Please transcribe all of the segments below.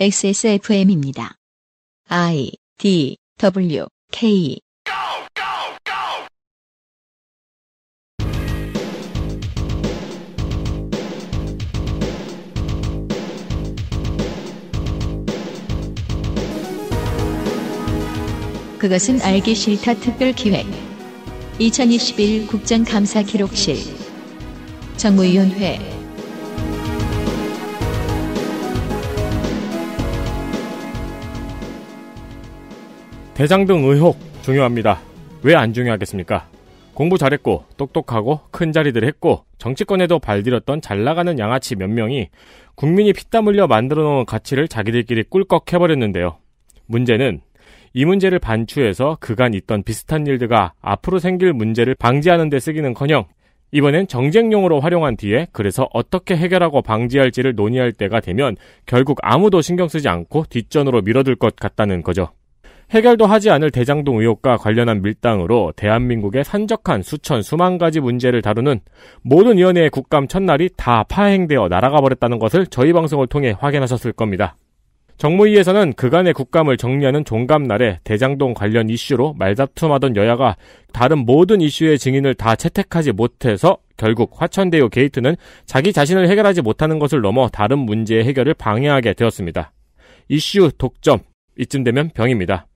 XSFM입니다. I D W K 그것은 알기 싫다 특별 기획 2021 국정감사 기록실 정무위원회 대장동 의혹 중요합니다. 왜 안 중요하겠습니까? 공부 잘했고 똑똑하고 큰 자리들 했고 정치권에도 발디뎠던 잘나가는 양아치 몇 명이 국민이 피땀 흘려 만들어놓은 가치를 자기들끼리 꿀꺽 해버렸는데요. 문제는 이 문제를 반추해서 그간 있던 비슷한 일들과 앞으로 생길 문제를 방지하는 데 쓰기는커녕 이번엔 정쟁용으로 활용한 뒤에 그래서 어떻게 해결하고 방지할지를 논의할 때가 되면 결국 아무도 신경 쓰지 않고 뒷전으로 밀어둘 것 같다는 거죠. 해결도 하지 않을 대장동 의혹과 관련한 밀당으로 대한민국의 산적한 수천 수만 가지 문제를 다루는 모든 위원회의 국감 첫날이 다 파행되어 날아가 버렸다는 것을 저희 방송을 통해 확인하셨을 겁니다. 정무위에서는 그간의 국감을 정리하는 종감날에 대장동 관련 이슈로 말다툼하던 여야가 다른 모든 이슈의 증인을 다 채택하지 못해서 결국 화천대유 게이트는 자기 자신을 해결하지 못하는 것을 넘어 다른 문제의 해결을 방해하게 되었습니다. 이슈 독점 이쯤 되면 병입니다.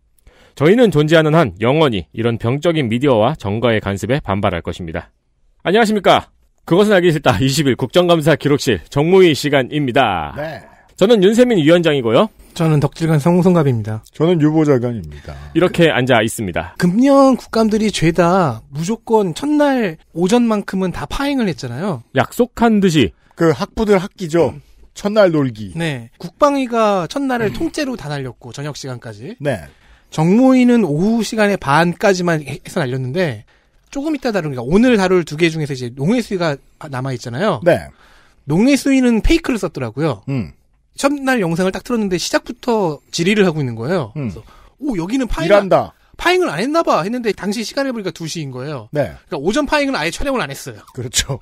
저희는 존재하는 한 영원히 이런 병적인 미디어와 정가의 간섭에 반발할 것입니다. 안녕하십니까. 그것은 알기 싫다. 20일 국정감사 기록실 정무위 시간입니다. 네. 저는 윤세민 위원장이고요. 저는 덕질간 성우성갑입니다. 저는 유보자관입니다. 이렇게 그, 앉아 있습니다. 금년 국감들이 죄다 무조건 첫날 오전만큼은 다 파행을 했잖아요. 약속한 듯이. 그 학부들 학기죠. 음. 첫날 놀기. 네. 국방위가 첫날을 음. 통째로 다 날렸고 저녁 시간까지. 네. 정모위는 오후 시간에 반까지만 해서 날렸는데 조금 이따 다루니까 오늘 다룰 두 개 중에서 이제 농해수위가 남아 있잖아요. 네. 농해수위는 페이크를 썼더라고요. 음. 첫날 영상을 딱 틀었는데 시작부터 질의를 하고 있는 거예요. 음. 그래서 오 여기는 파이 일한다. 파행을 안 했나 봐 했는데 당시 시간을 보니까 2시인 거예요. 네. 그러니까 오전 파행은 아예 촬영을 안 했어요. 그렇죠.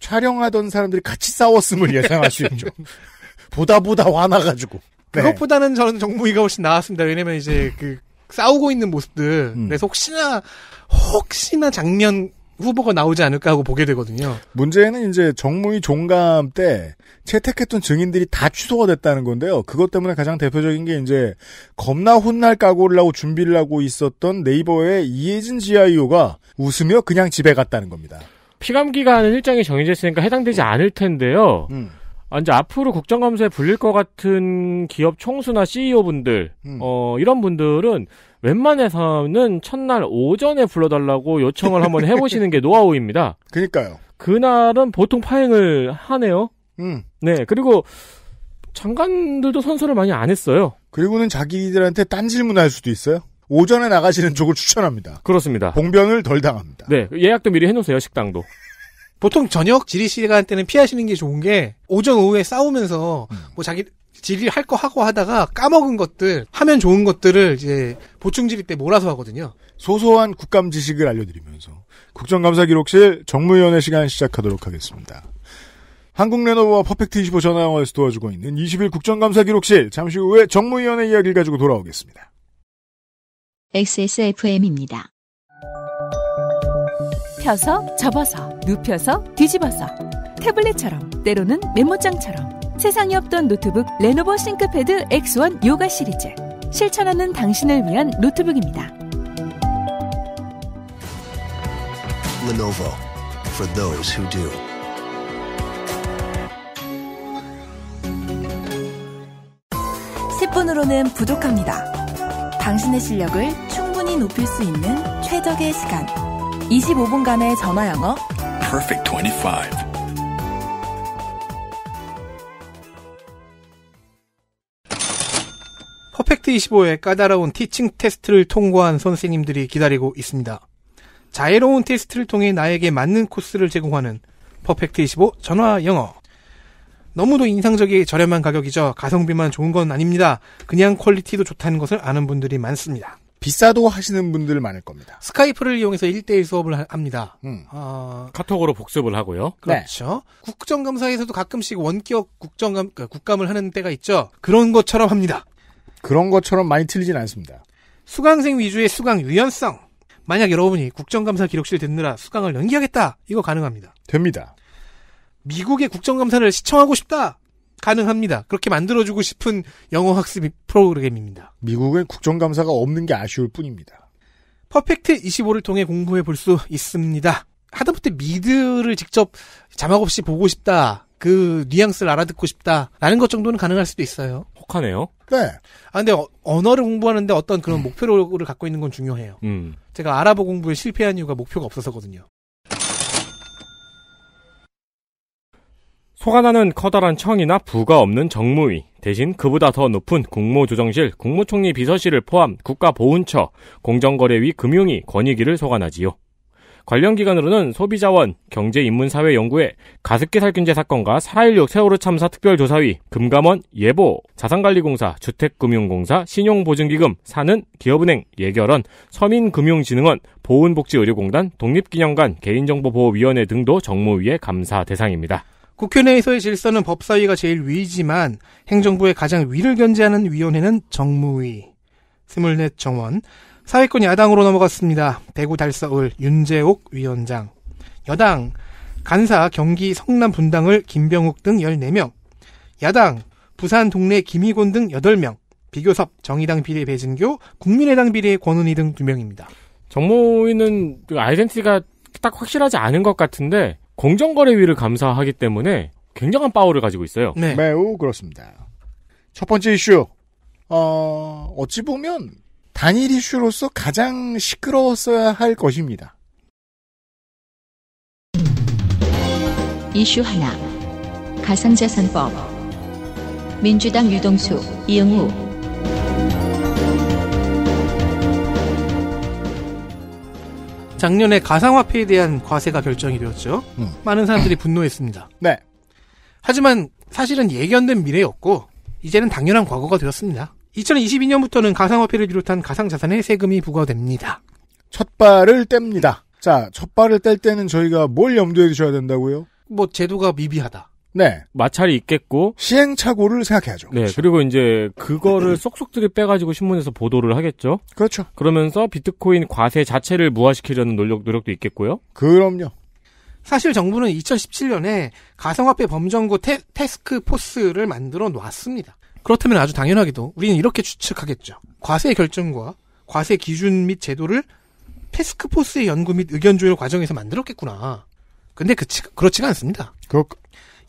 촬영하던 사람들이 같이 싸웠음을 예상할 수 있죠. 보다 보다 화나가지고. 네. 그것보다는 저는 정무위가 훨씬 나았습니다. 왜냐면 이제 그 싸우고 있는 모습들. 음. 그래서 혹시나 혹시나 작년 후보가 나오지 않을까 하고 보게 되거든요. 문제는 이제 정무위 종감 때 채택했던 증인들이 다 취소가 됐다는 건데요. 그것 때문에 가장 대표적인 게 이제 겁나 혼날 각오를 하고 준비를 하고 있었던 네이버의 이혜진 GIO가 웃으며 그냥 집에 갔다는 겁니다. 피감 기간은 일정이 정해져 있으니까 해당되지 않을 텐데요. 음. 아, 이제 앞으로 국정감사에 불릴 것 같은 기업 총수나 CEO분들, 음. 어, 이런 분들은 웬만해서는 첫날 오전에 불러달라고 요청을 한번 해보시는 게 노하우입니다. 그니까요. 그날은 보통 파행을 하네요. 음. 네, 그리고 장관들도 선서를 많이 안 했어요. 그리고는 자기들한테 딴 질문할 수도 있어요. 오전에 나가시는 쪽을 추천합니다. 그렇습니다. 봉변을 덜 당합니다. 네, 예약도 미리 해놓으세요, 식당도. 보통 저녁 지리 시간때는 피하시는 게 좋은 게 오전 오후에 싸우면서 음. 뭐 자기 지리를 할거 하고 하다가 까먹은 것들 하면 좋은 것들을 이제 보충 질의 때 몰아서 하거든요. 소소한 국감 지식을 알려드리면서 국정감사 기록실 정무위원회 시간 시작하도록 하겠습니다. 한국 레노버와 퍼펙트 25 전화 영화에서 도와주고 있는 20일 국정감사 기록실 잠시 후에 정무위원회 이야기를 가지고 돌아오겠습니다. XSFM입니다. 펴서 접어서 눕혀서 뒤집어서 태블릿처럼 때로는 메모장처럼 세상에 없던 노트북 레노버 싱크패드 X1 요가 시리즈 실천하는 당신을 위한 노트북입니다. Lenovo for those who do. 분으로는 부족합니다. 당신의 실력을 충분히 높일 수 있는 최적의 시간. 25분간의 전화 영어 Perfect 25 Perfect 25의 까다로운 티칭 테스트를 통과한 선생님들이 기다리고 있습니다. 자애로운 테스트를 통해 나에게 맞는 코스를 제공하는 Perfect 25 전화 영어. 너무도 인상적이 저렴한 가격이죠. 가성비만 좋은 건 아닙니다. 그냥 퀄리티도 좋다는 것을 아는 분들이 많습니다. 비싸도 하시는 분들 많을 겁니다. 스카이프를 이용해서 1대1 수업을 합니다. 음. 어... 카톡으로 복습을 하고요. 그렇죠. 네. 국정감사에서도 가끔씩 원격 국정감, 그 국감을 하는 때가 있죠. 그런 것처럼 합니다. 그런 것처럼 많이 틀리진 않습니다. 수강생 위주의 수강 유연성. 만약 여러분이 국정감사 기록실 듣느라 수강을 연기하겠다. 이거 가능합니다. 됩니다. 미국의 국정감사를 시청하고 싶다. 가능합니다. 그렇게 만들어주고 싶은 영어 학습 프로그램입니다. 미국은 국정감사가 없는 게 아쉬울 뿐입니다. 퍼펙트 25를 통해 공부해 볼 수 있습니다. 하다못해 미드를 직접 자막 없이 보고 싶다. 그 뉘앙스를 알아듣고 싶다라는 것 정도는 가능할 수도 있어요. 혹하네요. 네. 아 근데 어, 언어를 공부하는데 어떤 그런 음. 목표를 갖고 있는 건 중요해요. 음. 제가 아랍어 공부에 실패한 이유가 목표가 없어서거든요. 소가 나는 커다란 청이나 부가 없는 정무위, 대신 그보다 더 높은 국무조정실, 국무총리 비서실을 포함 국가보훈처, 공정거래위 금융위 권익위를 소관하지요. 관련 기관으로는 소비자원, 경제인문사회연구회, 가습기 살균제 사건과 4.16 세월호 참사 특별조사위, 금감원, 예보, 자산관리공사, 주택금융공사, 신용보증기금, 사는, 기업은행, 예결원, 서민금융진흥원, 보훈복지의료공단, 독립기념관, 개인정보보호위원회 등도 정무위의 감사 대상입니다. 국회 내에서의 질서는 법사위가 제일 위이지만 행정부의 가장 위를 견제하는 위원회는 정무위. 24 정원. 사회권 야당으로 넘어갔습니다. 대구 달서울 윤재옥 위원장. 여당. 간사 경기 성남 분당을 김병욱 등 14명. 야당. 부산 동네 김희곤 등 8명. 비교섭 정의당 비례 배진교, 국민의당 비례 권은희 등 2명입니다. 정모위는 아이덴티티가 딱 확실하지 않은 것 같은데 공정거래위를 감사하기 때문에 굉장한 파워를 가지고 있어요. 네. 매우 그렇습니다. 첫 번째 이슈. 어, 어찌 보면 단일 이슈로서 가장 시끄러웠어야 할 것입니다. 이슈 하나. 가상자산법. 민주당 유동수, 이영우, 작년에 가상화폐에 대한 과세가 결정이 되었죠. 음. 많은 사람들이 분노했습니다. 네. 하지만 사실은 예견된 미래였고 이제는 당연한 과거가 되었습니다. 2022년부터는 가상화폐를 비롯한 가상자산에 세금이 부과됩니다. 첫 발을 뗍니다. 자, 첫 발을 뗄 때는 저희가 뭘 염두에 두셔야 된다고요? 뭐 제도가 미비하다. 네. 마찰이 있겠고 시행착오를 생각해야죠. 네. 그렇죠. 그리고 이제 그거를 쏙쏙들이 빼가지고 신문에서 보도를 하겠죠. 그렇죠. 그러면서 비트코인 과세 자체를 무화시키려는 노력 노력도 있겠고요. 그럼요. 사실 정부는 2017년에 가상화폐 범정부 테, 스크 포스를 만들어 놨습니다. 그렇다면 아주 당연하게도 우리는 이렇게 추측하겠죠. 과세 결정과 과세 기준 및 제도를 테스크포스의 연구 및 의견 조율 과정에서 만들었겠구나. 근데 그, 그렇지가 않습니다. 그,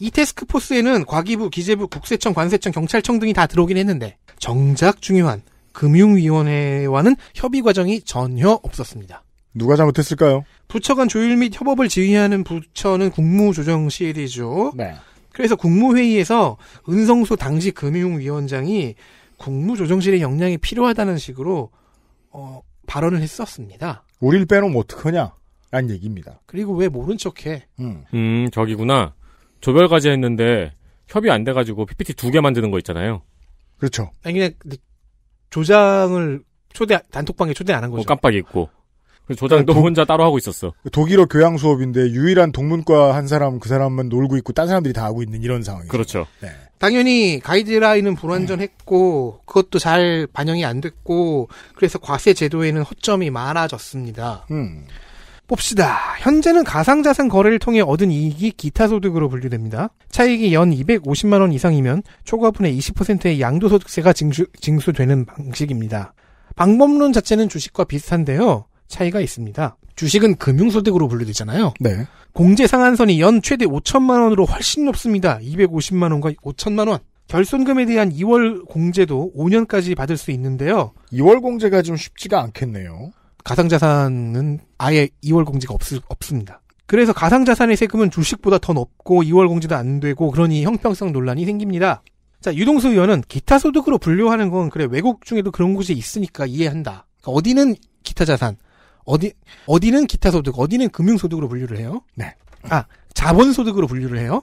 이 테스크포스에는 과기부, 기재부, 국세청, 관세청, 경찰청 등이 다 들어오긴 했는데 정작 중요한 금융위원회와는 협의 과정이 전혀 없었습니다. 누가 잘못했을까요? 부처 간 조율 및 협업을 지휘하는 부처는 국무조정실이죠. 네. 그래서 국무회의에서 은성소 당시 금융위원장이 국무조정실의 역량이 필요하다는 식으로 어, 발언을 했었습니다. 우릴 빼놓으면 어떡하냐? 라는 얘기입니다. 그리고 왜 모른 척해? 음, 음 저기구나. 조별 과제했는데 협의 안 돼가지고 PPT 두 개 만드는 거 있잖아요. 그렇죠. 아니 그냥 조장을 초대 단톡방에 초대 안 한 거죠. 어, 깜빡 잊고. 조장도 혼자 따로 하고 있었어. 독일어 교양 수업인데 유일한 동문과 한 사람 그 사람만 놀고 있고 딴 사람들이 다 하고 있는 이런 상황이죠. 그렇죠. 네. 당연히 가이드라인은 불완전했고 네. 음. 그것도 잘 반영이 안 됐고 그래서 과세 제도에는 허점이 많아졌습니다. 음. 봅시다. 현재는 가상자산 거래를 통해 얻은 이익이 기타 소득으로 분류됩니다. 차익이 연 250만원 이상이면 초과분의 20%의 양도소득세가 징수, 징수되는 방식입니다. 방법론 자체는 주식과 비슷한데요. 차이가 있습니다. 주식은 금융소득으로 분류되잖아요. 네. 공제 상한선이 연 최대 5천만 원으로 훨씬 높습니다. 250만 원과 5천만 원. 결손금에 대한 2월 공제도 5년까지 받을 수 있는데요. 2월 공제가 좀 쉽지가 않겠네요. 가상자산은 아예 2월 공지가 없, 없습니다. 그래서 가상자산의 세금은 주식보다 더 높고 2월 공지도 안 되고 그러니 형평성 논란이 생깁니다. 자, 유동수 의원은 기타 소득으로 분류하는 건 그래 외국 중에도 그런 곳이 있으니까 이해한다. 그러니까 어디는 기타 자산, 어디 어디는 기타 소득, 어디는 금융 소득으로 분류를 해요. 네. 아, 자본 소득으로 분류를 해요.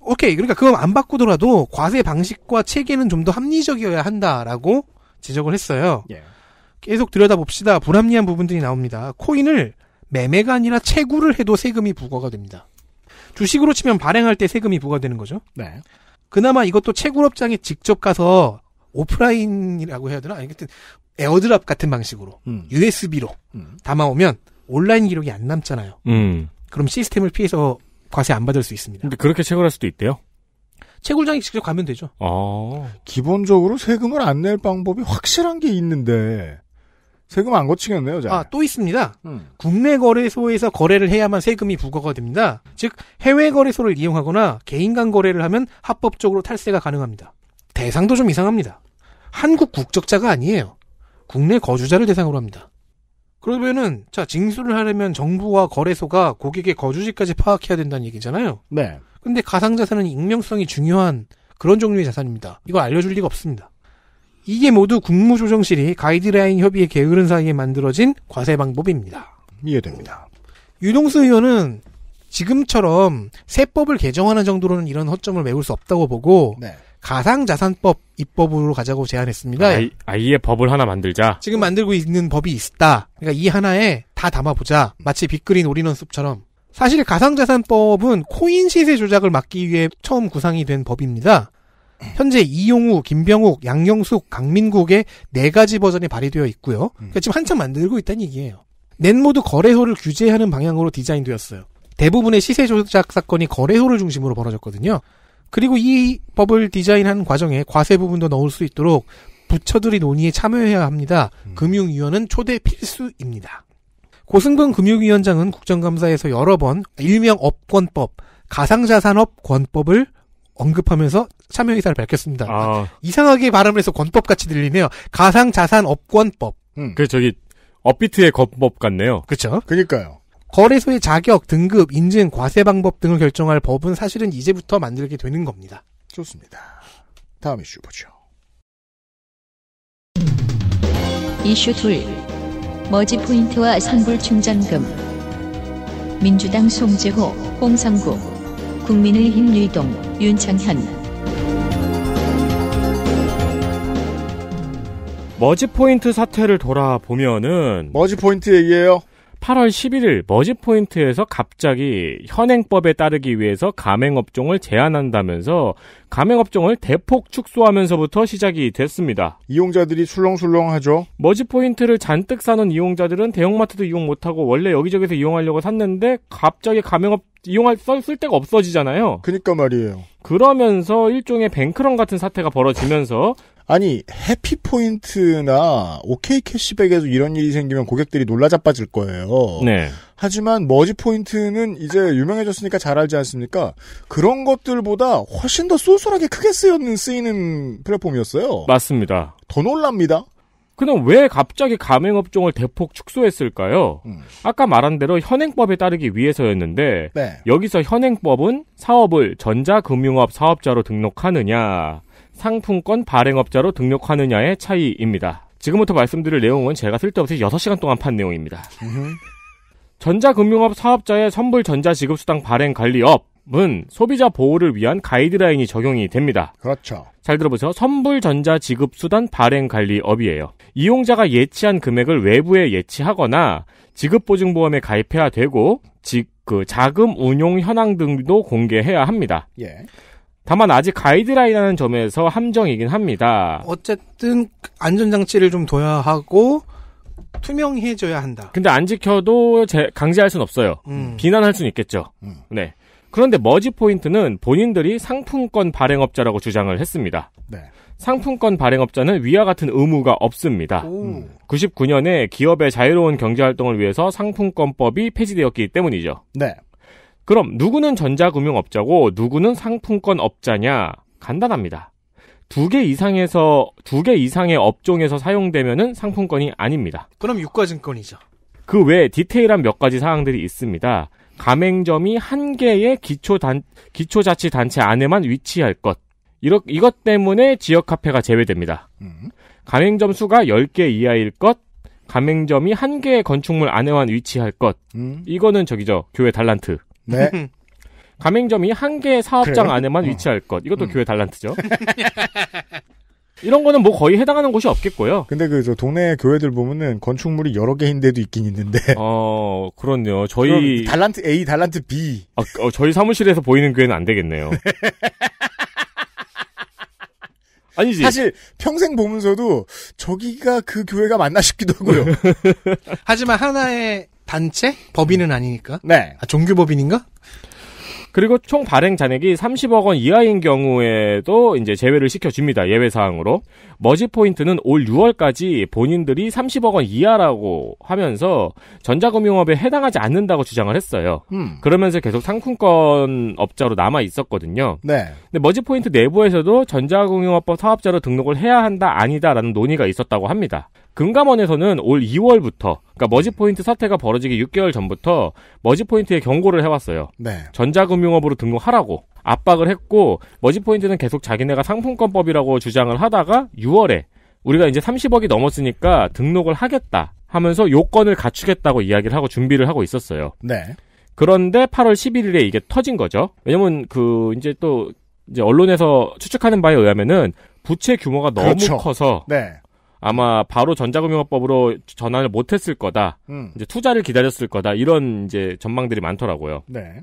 오케이. 그러니까 그건 안 바꾸더라도 과세 방식과 체계는 좀 더 합리적이어야 한다라고 지적을 했어요. 예. 계속 들여다봅시다. 불합리한 부분들이 나옵니다. 코인을 매매가 아니라 채굴을 해도 세금이 부과가 됩니다. 주식으로 치면 발행할 때 세금이 부과되는 거죠. 네. 그나마 이것도 채굴업장에 직접 가서 오프라인이라고 해야 되나? 아니, 하여튼 에어드랍 같은 방식으로 음. USB로 음. 담아오면 온라인 기록이 안 남잖아요. 음. 그럼 시스템을 피해서 과세 안 받을 수 있습니다. 근데 그렇게 채굴할 수도 있대요. 채굴장에 직접 가면 되죠. 아. 기본적으로 세금을 안 낼 방법이 확실한 게 있는데 세금 안 거치겠네요, 잘. 아, 또 있습니다. 음. 국내 거래소에서 거래를 해야만 세금이 부과가 됩니다. 즉, 해외 거래소를 이용하거나 개인 간 거래를 하면 합법적으로 탈세가 가능합니다. 대상도 좀 이상합니다. 한국 국적자가 아니에요. 국내 거주자를 대상으로 합니다. 그러면은, 자, 징수를 하려면 정부와 거래소가 고객의 거주지까지 파악해야 된다는 얘기잖아요. 네. 근데 가상자산은 익명성이 중요한 그런 종류의 자산입니다. 이거 알려줄 리가 없습니다. 이게 모두 국무조정실이 가이드라인 협의에 게으른 사이에 만들어진 과세 방법입니다. 이해됩니다. 유동수 의원은 지금처럼 세법을 개정하는 정도로는 이런 허점을 메울 수 없다고 보고 네. 가상자산법 입법으로 가자고 제안했습니다. 아이, 아예 법을 하나 만들자. 지금 만들고 있는 법이 있다. 그러니까 이 하나에 다 담아보자. 마치 빅그린 오리넌숲처럼 사실 가상자산법은 코인 시세 조작을 막기 위해 처음 구상이 된 법입니다. 현재 이용우, 김병욱, 양영숙, 강민국의 네 가지 버전이 발휘되어 있고요. 음. 그러니까 지금 한참 만들고 있다는 얘기예요. 넷모드 거래소를 규제하는 방향으로 디자인되었어요. 대부분의 시세 조작 사건이 거래소를 중심으로 벌어졌거든요. 그리고 이 법을 디자인한 과정에 과세 부분도 넣을 수 있도록 부처들이 논의에 참여해야 합니다. 음. 금융위원은 초대 필수입니다. 고승근 금융위원장은 국정감사에서 여러 번 일명 업권법, 가상자산업 권법을 언급하면서 참여 의사를 밝혔습니다. 아. 이상하게 발음을 해서 권법같이 들리네요. 가상자산업권법. 음. 그 저기 업비트의 권법 같네요. 그렇죠. 그러니까요. 거래소의 자격, 등급, 인증, 과세 방법 등을 결정할 법은 사실은 이제부터 만들게 되는 겁니다. 좋습니다. 다음 이슈 보죠. 이슈 2. 머지 포인트와 선불 충전금. 민주당 송재호, 홍성구, 국민의힘 유이동, 윤창현. 머지 포인트 사태를 돌아보면은 머지 포인트 얘기예요. 8월 11일 머지포인트에서 갑자기 현행법에 따르기 위해서 가맹업종을 제한한다면서 가맹업종을 대폭 축소하면서부터 시작이 됐습니다. 이용자들이 술렁술렁하죠. 머지포인트를 잔뜩 사는 이용자들은 대형마트도 이용 못하고 원래 여기저기서 이용하려고 샀는데 갑자기 가맹업 이용할 쓸, 쓸 데가 없어지잖아요. 그니까 러 말이에요. 그러면서 일종의 뱅크런 같은 사태가 벌어지면서 아니 해피포인트나 오케이 캐시백에서 이런 일이 생기면 고객들이 놀라자빠질 거예요. 네. 하지만 머지포인트는 이제 유명해졌으니까 잘 알지 않습니까? 그런 것들보다 훨씬 더 쏠쏠하게 크게 쓰이는, 쓰이는 플랫폼이었어요. 맞습니다. 더 놀랍니다. 그럼 왜 갑자기 가맹업종을 대폭 축소했을까요? 음. 아까 말한 대로 현행법에 따르기 위해서였는데 네. 여기서 현행법은 사업을 전자금융업 사업자로 등록하느냐 상품권 발행업자로 등록하느냐의 차이입니다. 지금부터 말씀드릴 내용은 제가 쓸데없이 6시간 동안 판 내용입니다. 전자금융업 사업자의 선불 전자지급수당 발행 관리업은 소비자 보호를 위한 가이드라인이 적용이 됩니다. 그렇죠. 잘 들어보세요. 선불 전자지급수단 발행 관리업이에요. 이용자가 예치한 금액을 외부에 예치하거나 지급보증보험에 가입해야 되고 즉 그 자금 운용 현황 등도 공개해야 합니다. 예. 다만 아직 가이드라인라는 점에서 함정이긴 합니다. 어쨌든 안전장치를 좀 둬야 하고 투명해져야 한다. 근데 안 지켜도 강제할 순 없어요. 음. 비난할 수는 있겠죠. 음. 네. 그런데 머지 포인트는 본인들이 상품권 발행업자라고 주장을 했습니다. 네. 상품권 발행업자는 위와 같은 의무가 없습니다. 오. 99년에 음. 기업의 자유로운 경제활동을 위해서 상품권법이 폐지되었기 때문이죠. 네. 그럼 누구는 전자금융업자고 누구는 상품권업자냐? 간단합니다. 두 개 이상에서 두 개 이상의 업종에서 사용되면은 상품권이 아닙니다. 그럼 유가증권이죠. 그 외에 디테일한 몇 가지 사항들이 있습니다. 가맹점이 한 개의 기초 단 기초자치 단체 안에만 위치할 것. 이렇 이것 때문에 지역 카페가 제외됩니다. 음. 가맹점 수가 10개 이하일 것. 가맹점이 한 개의 건축물 안에만 위치할 것. 음. 이거는 저기죠. 교회 달란트. 네. 가맹점이 한 개의 사업장 그래요? 안에만 어. 위치할 것. 이것도 음. 교회 달란트죠. 이런 거는 뭐 거의 해당하는 곳이 없겠고요. 근데 그저 동네 교회들 보면은 건축물이 여러 개인데도 있긴 있는데. 어, 그렇네요. 저희 달란트 A, 달란트 B. 아, 어, 저희 사무실에서 보이는 교회는 안 되겠네요. 아니지. 사실 평생 보면서도 저기가 그 교회가 맞나 싶기도 하고요. 하지만 하나의 단체? 법인은 아니니까. 네. 아, 종교 법인인가? 그리고 총 발행 잔액이 30억 원 이하인 경우에도 이제 제외를 시켜줍니다. 예외 사항으로. 머지 포인트는 올 6월까지 본인들이 30억 원 이하라고 하면서 전자금융업에 해당하지 않는다고 주장을 했어요. 음. 그러면서 계속 상품권 업자로 남아 있었거든요. 네. 근데 머지 포인트 내부에서도 전자금융업법 사업자로 등록을 해야 한다 아니다라는 논의가 있었다고 합니다. 금감원에서는 올 2월부터 그러니까 머지포인트 사태가 벌어지기 6개월 전부터 머지포인트에 경고를 해왔어요. 네. 전자금융업으로 등록하라고 압박을 했고 머지포인트는 계속 자기네가 상품권법이라고 주장을 하다가 6월에 우리가 이제 30억이 넘었으니까 등록을 하겠다 하면서 요건을 갖추겠다고 이야기를 하고 준비를 하고 있었어요. 네. 그런데 8월 11일에 이게 터진 거죠. 왜냐면 그 이제 또 이제 언론에서 추측하는 바에 의하면은 부채 규모가 너무 그렇죠. 커서 네. 아마 바로 전자금융업법으로 전환을 못했을 거다. 음. 이제 투자를 기다렸을 거다. 이런 이제 전망들이 많더라고요. 네.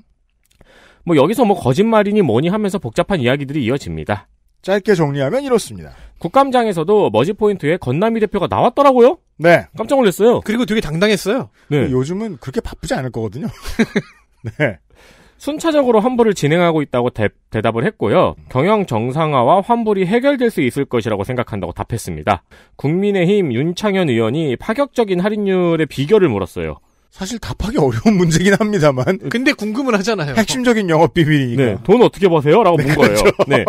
뭐 여기서 뭐 거짓말이니 뭐니 하면서 복잡한 이야기들이 이어집니다. 짧게 정리하면 이렇습니다. 국감장에서도 머지포인트에 건남이 대표가 나왔더라고요? 네. 깜짝 놀랐어요. 그리고 되게 당당했어요. 네. 요즘은 그렇게 바쁘지 않을 거거든요. 네. 순차적으로 환불을 진행하고 있다고 대, 답을 했고요. 경영 정상화와 환불이 해결될 수 있을 것이라고 생각한다고 답했습니다. 국민의힘 윤창현 의원이 파격적인 할인율의 비결을 물었어요. 사실 답하기 어려운 문제긴 합니다만. 근데 궁금은 하잖아요. 핵심적인 영업 비밀이니까. 네, 돈 어떻게 버세요? 라고 네, 본 거예요. 그렇죠. 네.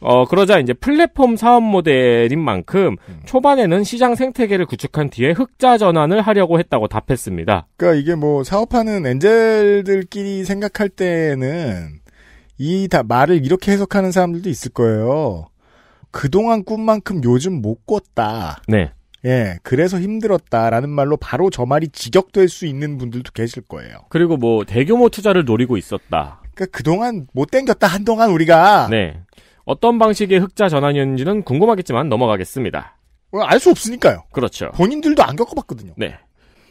어, 그러자 이제 플랫폼 사업 모델인 만큼 음. 초반에는 시장 생태계를 구축한 뒤에 흑자 전환을 하려고 했다고 답했습니다. 그러니까 이게 뭐 사업하는 엔젤들끼리 생각할 때는 이 다 말을 이렇게 해석하는 사람들도 있을 거예요. 그동안 꿈만큼 요즘 못 꿨다. 네. 예, 그래서 힘들었다라는 말로 바로 저 말이 직역될 수 있는 분들도 계실 거예요. 그리고 뭐 대규모 투자를 노리고 있었다. 그러니까 그동안 못 땡겼다 한동안 우리가. 네. 어떤 방식의 흑자 전환이었는지는 궁금하겠지만 넘어가겠습니다. 어, 알수 없으니까요. 그렇죠. 본인들도 안 겪어봤거든요. 네.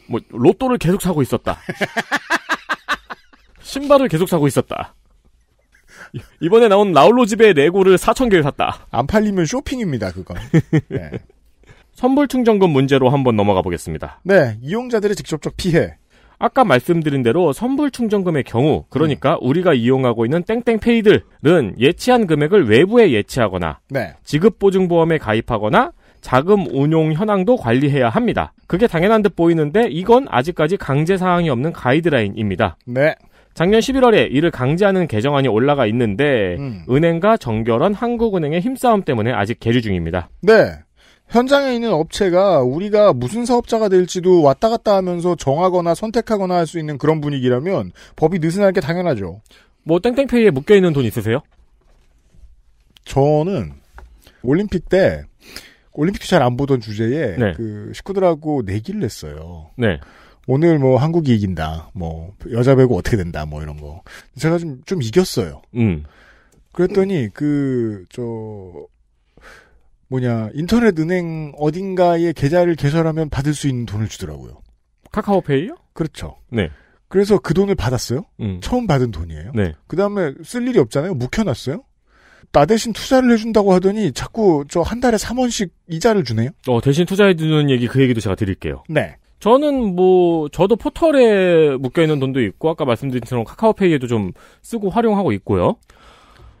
뭐 로또를 계속 사고 있었다. 신발을 계속 사고 있었다. 이번에 나온 라울로 집에네고를 4천 개를 샀다. 안 팔리면 쇼핑입니다, 그건. 네. 선불 충전금 문제로 한번 넘어가 보겠습니다. 네, 이용자들의 직접적 피해. 아까 말씀드린 대로 선불 충전금의 경우 그러니까 음. 우리가 이용하고 있는 땡땡페이들은 예치한 금액을 외부에 예치하거나 네. 지급보증보험에 가입하거나 자금 운용 현황도 관리해야 합니다. 그게 당연한 듯 보이는데 이건 아직까지 강제 사항이 없는 가이드라인입니다. 네. 작년 11월에 이를 강제하는 개정안이 올라가 있는데 음. 은행과 정결원 한국은행의 힘싸움 때문에 아직 계류 중입니다. 네. 현장에 있는 업체가 우리가 무슨 사업자가 될지도 왔다 갔다 하면서 정하거나 선택하거나 할 수 있는 그런 분위기라면 법이 느슨할 게 당연하죠. 뭐 땡땡페이에 묶여 있는 돈 있으세요? 저는 올림픽 때 올림픽 잘안 보던 주제에 네. 그 식구들하고 내기를 했어요. 네. 오늘 뭐 한국이 이긴다. 뭐 여자 배구 어떻게 된다. 뭐 이런 거. 제가 좀 좀 이겼어요. 음. 그랬더니 그저 뭐냐 인터넷 은행 어딘가에 계좌를 개설하면 받을 수 있는 돈을 주더라고요. 카카오페이요? 그렇죠. 네. 그래서 그 돈을 받았어요. 음. 처음 받은 돈이에요. 네. 그 다음에 쓸 일이 없잖아요. 묵혀놨어요. 나 대신 투자를 해준다고 하더니 자꾸 저 한 달에 3원씩 이자를 주네요. 어, 대신 투자해주는 얘기 그 얘기도 제가 드릴게요. 네. 저는 뭐 저도 포털에 묶여있는 돈도 있고 아까 말씀드린 처럼 카카오페이에도 좀 쓰고 활용하고 있고요.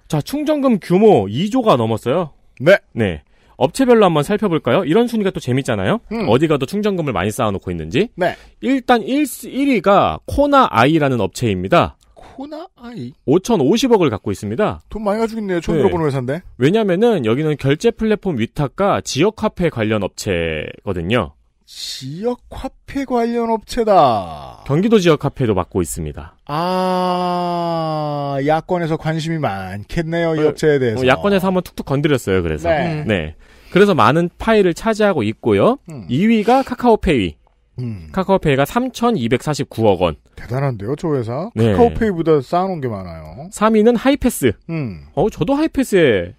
자, 충전금 규모 2조가 넘었어요. 네. 네. 업체별로 한번 살펴볼까요? 이런 순위가 또 재밌잖아요. 음. 어디가 더 충전금을 많이 쌓아놓고 있는지. 네. 일단 1, 1위가 코나 아이라는 업체입니다. 코나 아이 5,050억을 갖고 있습니다. 돈 많이 가지고 있네요. 처음 네. 들어보는 회사인데. 왜냐면은 여기는 결제 플랫폼 위탁과 지역 화폐 관련 업체거든요. 지역 화폐 관련 업체다. 경기도 지역 화폐도 맡고 있습니다. 아, 야권에서 관심이 많겠네요, 이 어, 업체에 대해서. 어, 야권에서 한번 툭툭 건드렸어요, 그래서. 네. 네. 그래서 많은 파일을 차지하고 있고요. 음. 2위가 카카오페이. 음. 카카오페이가 3,249억 원. 대단한데요, 저 회사? 네. 카카오페이보다 쌓아놓은 게 많아요. 3위는 하이패스. 음. 어, 저도 하이패스에,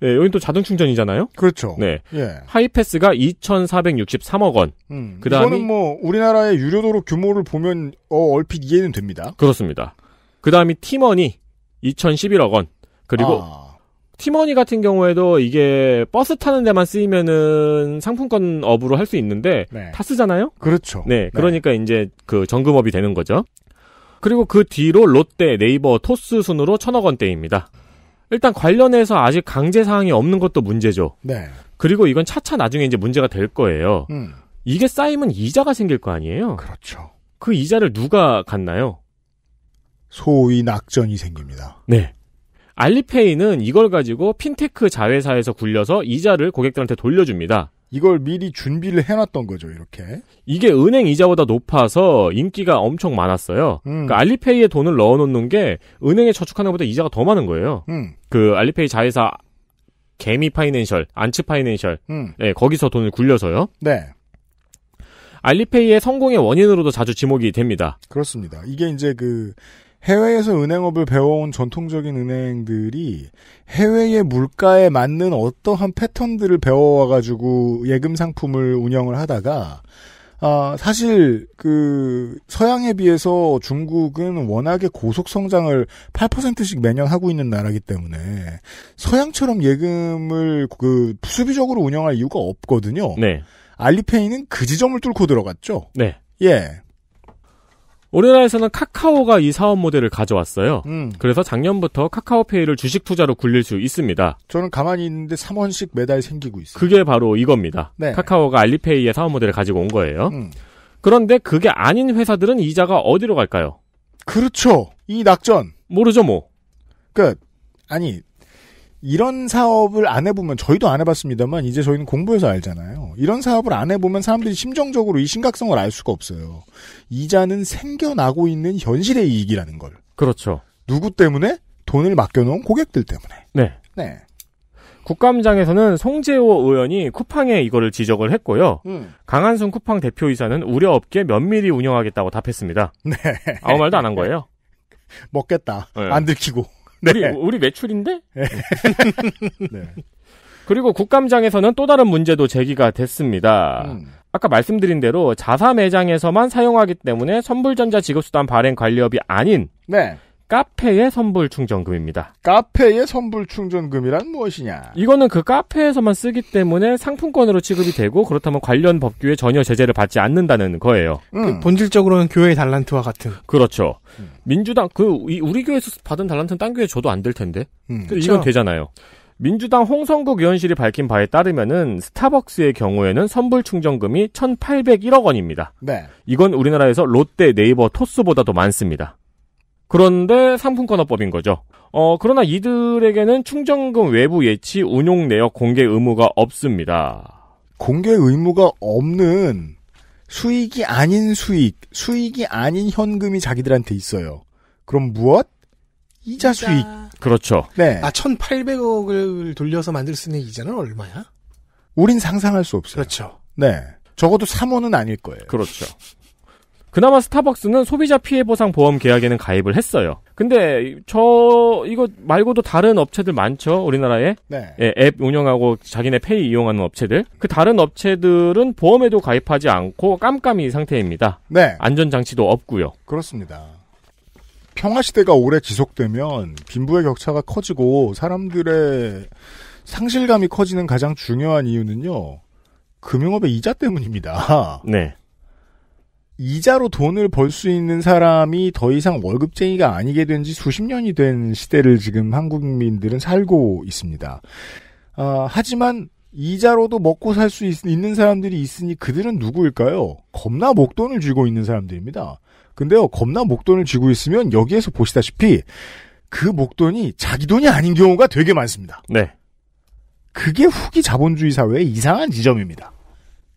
네, 여긴 또 자동 충전이잖아요? 그렇죠. 네. 예. 하이패스가 2,463억 원. 음. 그 다음에. 이거는 뭐, 우리나라의 유료도로 규모를 보면, 어, 얼핏 이해는 됩니다. 그렇습니다. 그 다음이 팀원이 2,011억 원. 그리고 아. 티머니 같은 경우에도 이게 버스 타는 데만 쓰이면은 상품권 업으로 할 수 있는데 네. 다 쓰잖아요. 그렇죠. 네, 네. 그러니까 이제 그 정금업이 되는 거죠. 그리고 그 뒤로 롯데, 네이버, 토스 순으로 천억 원대입니다. 일단 관련해서 아직 강제 사항이 없는 것도 문제죠. 네. 그리고 이건 차차 나중에 이제 문제가 될 거예요. 음. 이게 쌓이면 이자가 생길 거 아니에요. 그렇죠. 그 이자를 누가 갔나요 소위 낙전이 생깁니다. 네. 알리페이는 이걸 가지고 핀테크 자회사에서 굴려서 이자를 고객들한테 돌려줍니다. 이걸 미리 준비를 해놨던 거죠, 이렇게. 이게 은행 이자보다 높아서 인기가 엄청 많았어요. 음. 그러니까 알리페이에 돈을 넣어놓는 게 은행에 저축하는 것보다 이자가 더 많은 거예요. 음. 그 알리페이 자회사 개미 파이낸셜, 안츠 파이낸셜, 음. 네, 거기서 돈을 굴려서요. 네. 알리페이의 성공의 원인으로도 자주 지목이 됩니다. 그렇습니다. 이게 이제 그 해외에서 은행업을 배워온 전통적인 은행들이 해외의 물가에 맞는 어떠한 패턴들을 배워와가지고 예금 상품을 운영을 하다가 아, 사실 그 서양에 비해서 중국은 워낙에 고속 성장을 8%씩 매년 하고 있는 나라기 때문에 서양처럼 예금을 그 수비적으로 운영할 이유가 없거든요. 네. 알리페이는 그 지점을 뚫고 들어갔죠. 네. 예. 우리나라에서는 카카오가 이 사업 모델을 가져왔어요. 음. 그래서 작년부터 카카오페이를 주식 투자로 굴릴 수 있습니다. 저는 가만히 있는데 3원씩 매달 생기고 있어요. 그게 바로 이겁니다. 네. 카카오가 알리페이의 사업 모델을 가지고 온 거예요. 음. 그런데 그게 아닌 회사들은 이자가 어디로 갈까요? 그렇죠. 이 낙전. 모르죠, 뭐. 끝. 아니, 이런 사업을 안 해보면 저희도 안 해봤습니다만 이제 저희는 공부해서 알잖아요. 이런 사업을 안 해보면 사람들이 심정적으로 이 심각성을 알 수가 없어요. 이자는 생겨나고 있는 현실의 이익이라는 걸. 그렇죠. 누구 때문에? 돈을 맡겨놓은 고객들 때문에. 네. 네. 국감장에서는 송재호 의원이 쿠팡에 이거를 지적을 했고요. 음. 강한순 쿠팡 대표이사는 우려 없게 면밀히 운영하겠다고 답했습니다. 네. 아무 말도 안 한 거예요. 먹겠다. 네. 안 들키고. 네. 우리 우리 매출인데? 네. 네. 그리고 국감장에서는 또 다른 문제도 제기가 됐습니다. 음. 아까 말씀드린 대로 자사 매장에서만 사용하기 때문에 선불전자 지급수단 발행 관리업이 아닌 네. 카페의 선불 충전금입니다. 카페의 선불 충전금이란 무엇이냐? 이거는 그 카페에서만 쓰기 때문에 상품권으로 취급이 되고 그렇다면 관련 법규에 전혀 제재를 받지 않는다는 거예요. 음. 그 본질적으로는 교회의 달란트와 같은. 그렇죠. 음. 민주당 그 우리 교회에서 받은 달란트는 딴 교회 줘도 안 될 텐데. 음. 그 이건 그렇죠. 되잖아요. 민주당 홍성국 의원실이 밝힌 바에 따르면은 스타벅스의 경우에는 선불 충전금이 1,801억 원입니다. 네. 이건 우리나라에서 롯데 네이버 토스보다도 많습니다. 그런데 상품권화법인 거죠. 어, 그러나 이들에게는 충전금 외부 예치 운용 내역 공개 의무가 없습니다. 공개 의무가 없는 수익이 아닌 수익, 수익이 아닌 현금이 자기들한테 있어요. 그럼 무엇? 이자, 이자. 그렇죠. 네. 아, 1800억을 돌려서 만들 수 있는 이자는 얼마야? 우린 상상할 수 없어요. 그렇죠. 네. 적어도 3원은 아닐 거예요. 그렇죠. 그나마 스타벅스는 소비자 피해 보상 보험 계약에는 가입을 했어요. 근데 저 이거 말고도 다른 업체들 많죠 우리나라에 네. 예, 앱 운영하고 자기네 페이 이용하는 업체들 그 다른 업체들은 보험에도 가입하지 않고 깜깜이 상태입니다. 네. 안전 장치도 없고요. 그렇습니다. 평화 시대가 오래 지속되면 빈부의 격차가 커지고 사람들의 상실감이 커지는 가장 중요한 이유는요 금융업의 이자 때문입니다. 네. 이자로 돈을 벌 수 있는 사람이 더 이상 월급쟁이가 아니게 된 지 수십 년이 된 시대를 지금 한국민들은 살고 있습니다. 아, 하지만 이자로도 먹고 살 수 있는 사람들이 있으니 그들은 누구일까요? 겁나 목돈을 쥐고 있는 사람들입니다. 근데요, 겁나 목돈을 쥐고 있으면 여기에서 보시다시피 그 목돈이 자기 돈이 아닌 경우가 되게 많습니다. 네. 그게 후기 자본주의 사회의 이상한 지점입니다.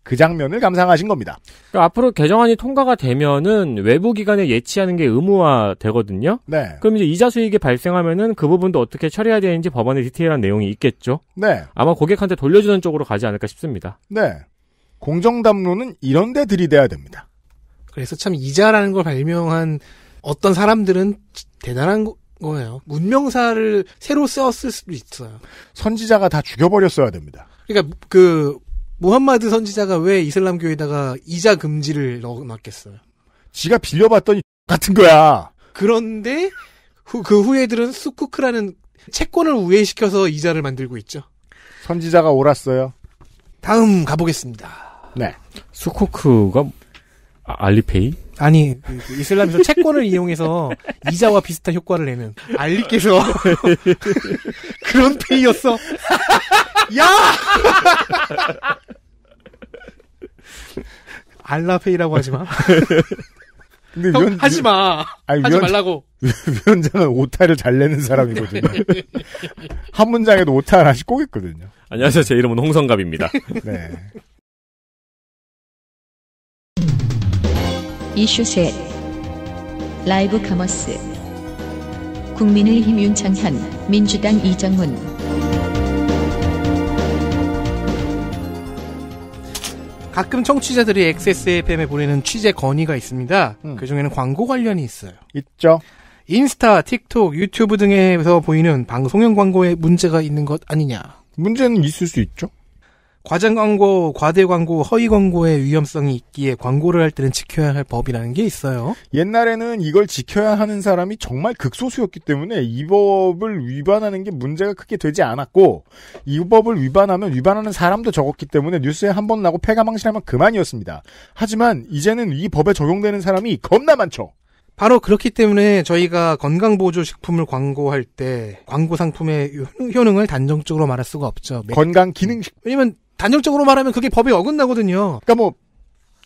그 장면을 감상하신 겁니다. 그러니까 앞으로 개정안이 통과가 되면은 외부 기관에 예치하는 게 의무화 되거든요. 네. 그럼 이제 이자 수익이 발생하면은 그 부분도 어떻게 처리해야 되는지 법안에 디테일한 내용이 있겠죠. 네. 아마 고객한테 돌려주는 쪽으로 가지 않을까 싶습니다. 네. 공정 담론은 이런 데 들이대야 됩니다. 그래서 참 이자라는 걸 발명한 어떤 사람들은 대단한 거, 거예요. 문명사를 새로 썼을 수도 있어요. 선지자가 다 죽여버렸어야 됩니다. 그러니까 그 무함마드 선지자가 왜 이슬람교에다가 이자 금지를 넣어놨겠어요? 지가 빌려봤더니 같은 거야. 그런데 후, 그 후예들은 수쿠크라는 채권을 우회시켜서 이자를 만들고 있죠. 선지자가 옳았어요. 다음 가보겠습니다. 네. 수쿠크가 알리페이? 아니 그 이슬람에서 채권을 이용해서 이자와 비슷한 효과를 내는 알리께서 그런 페이였어. 야! 알라페이라고 하지 마. 근데 형, 위원, 하지 마. 아니, 하지 위원, 말라고. 위원장은 오타를 잘 내는 사람이거든요. 한 문장에도 오타 하나씩 꼬겠거든요. 안녕하세요. 제 이름은 홍성갑입니다. 네. 이슈셋 라이브 커머스 국민의힘 윤창현 민주당 이정훈 가끔 청취자들이 XSFM에 보내는 취재 건의가 있습니다. 음. 그중에는 광고 관련이 있어요. 있죠. 인스타, 틱톡, 유튜브 등에서 보이는 방송용 광고에 문제가 있는 것 아니냐. 문제는 있을 수 있죠. 과장 광고, 과대 광고, 허위 광고의 위험성이 있기에 광고를 할 때는 지켜야 할 법이라는 게 있어요. 옛날에는 이걸 지켜야 하는 사람이 정말 극소수였기 때문에 이 법을 위반하는 게 문제가 크게 되지 않았고 이 법을 위반하면 위반하는 사람도 적었기 때문에 뉴스에 한 번 나고 폐가 망신하면 그만이었습니다. 하지만 이제는 이 법에 적용되는 사람이 겁나 많죠. 바로 그렇기 때문에 저희가 건강보조식품을 광고할 때 광고 상품의 효능을 단정적으로 말할 수가 없죠. 건강기능식. 왜냐면 단정적으로 말하면 그게 법에 어긋나거든요. 그러니까 뭐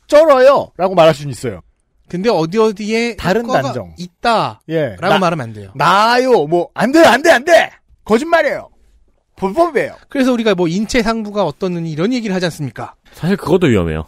쩔어요라고 말할 수는 있어요. 근데 어디 어디에 다른 단정 있다라고 예. 말하면 안 돼요. 나요 뭐 안 돼요 안돼안돼 거짓말이에요. 불법이에요. 그래서 우리가 뭐 인체 상부가 어떤 이런 얘기를 하지 않습니까? 사실 그것도 위험해요.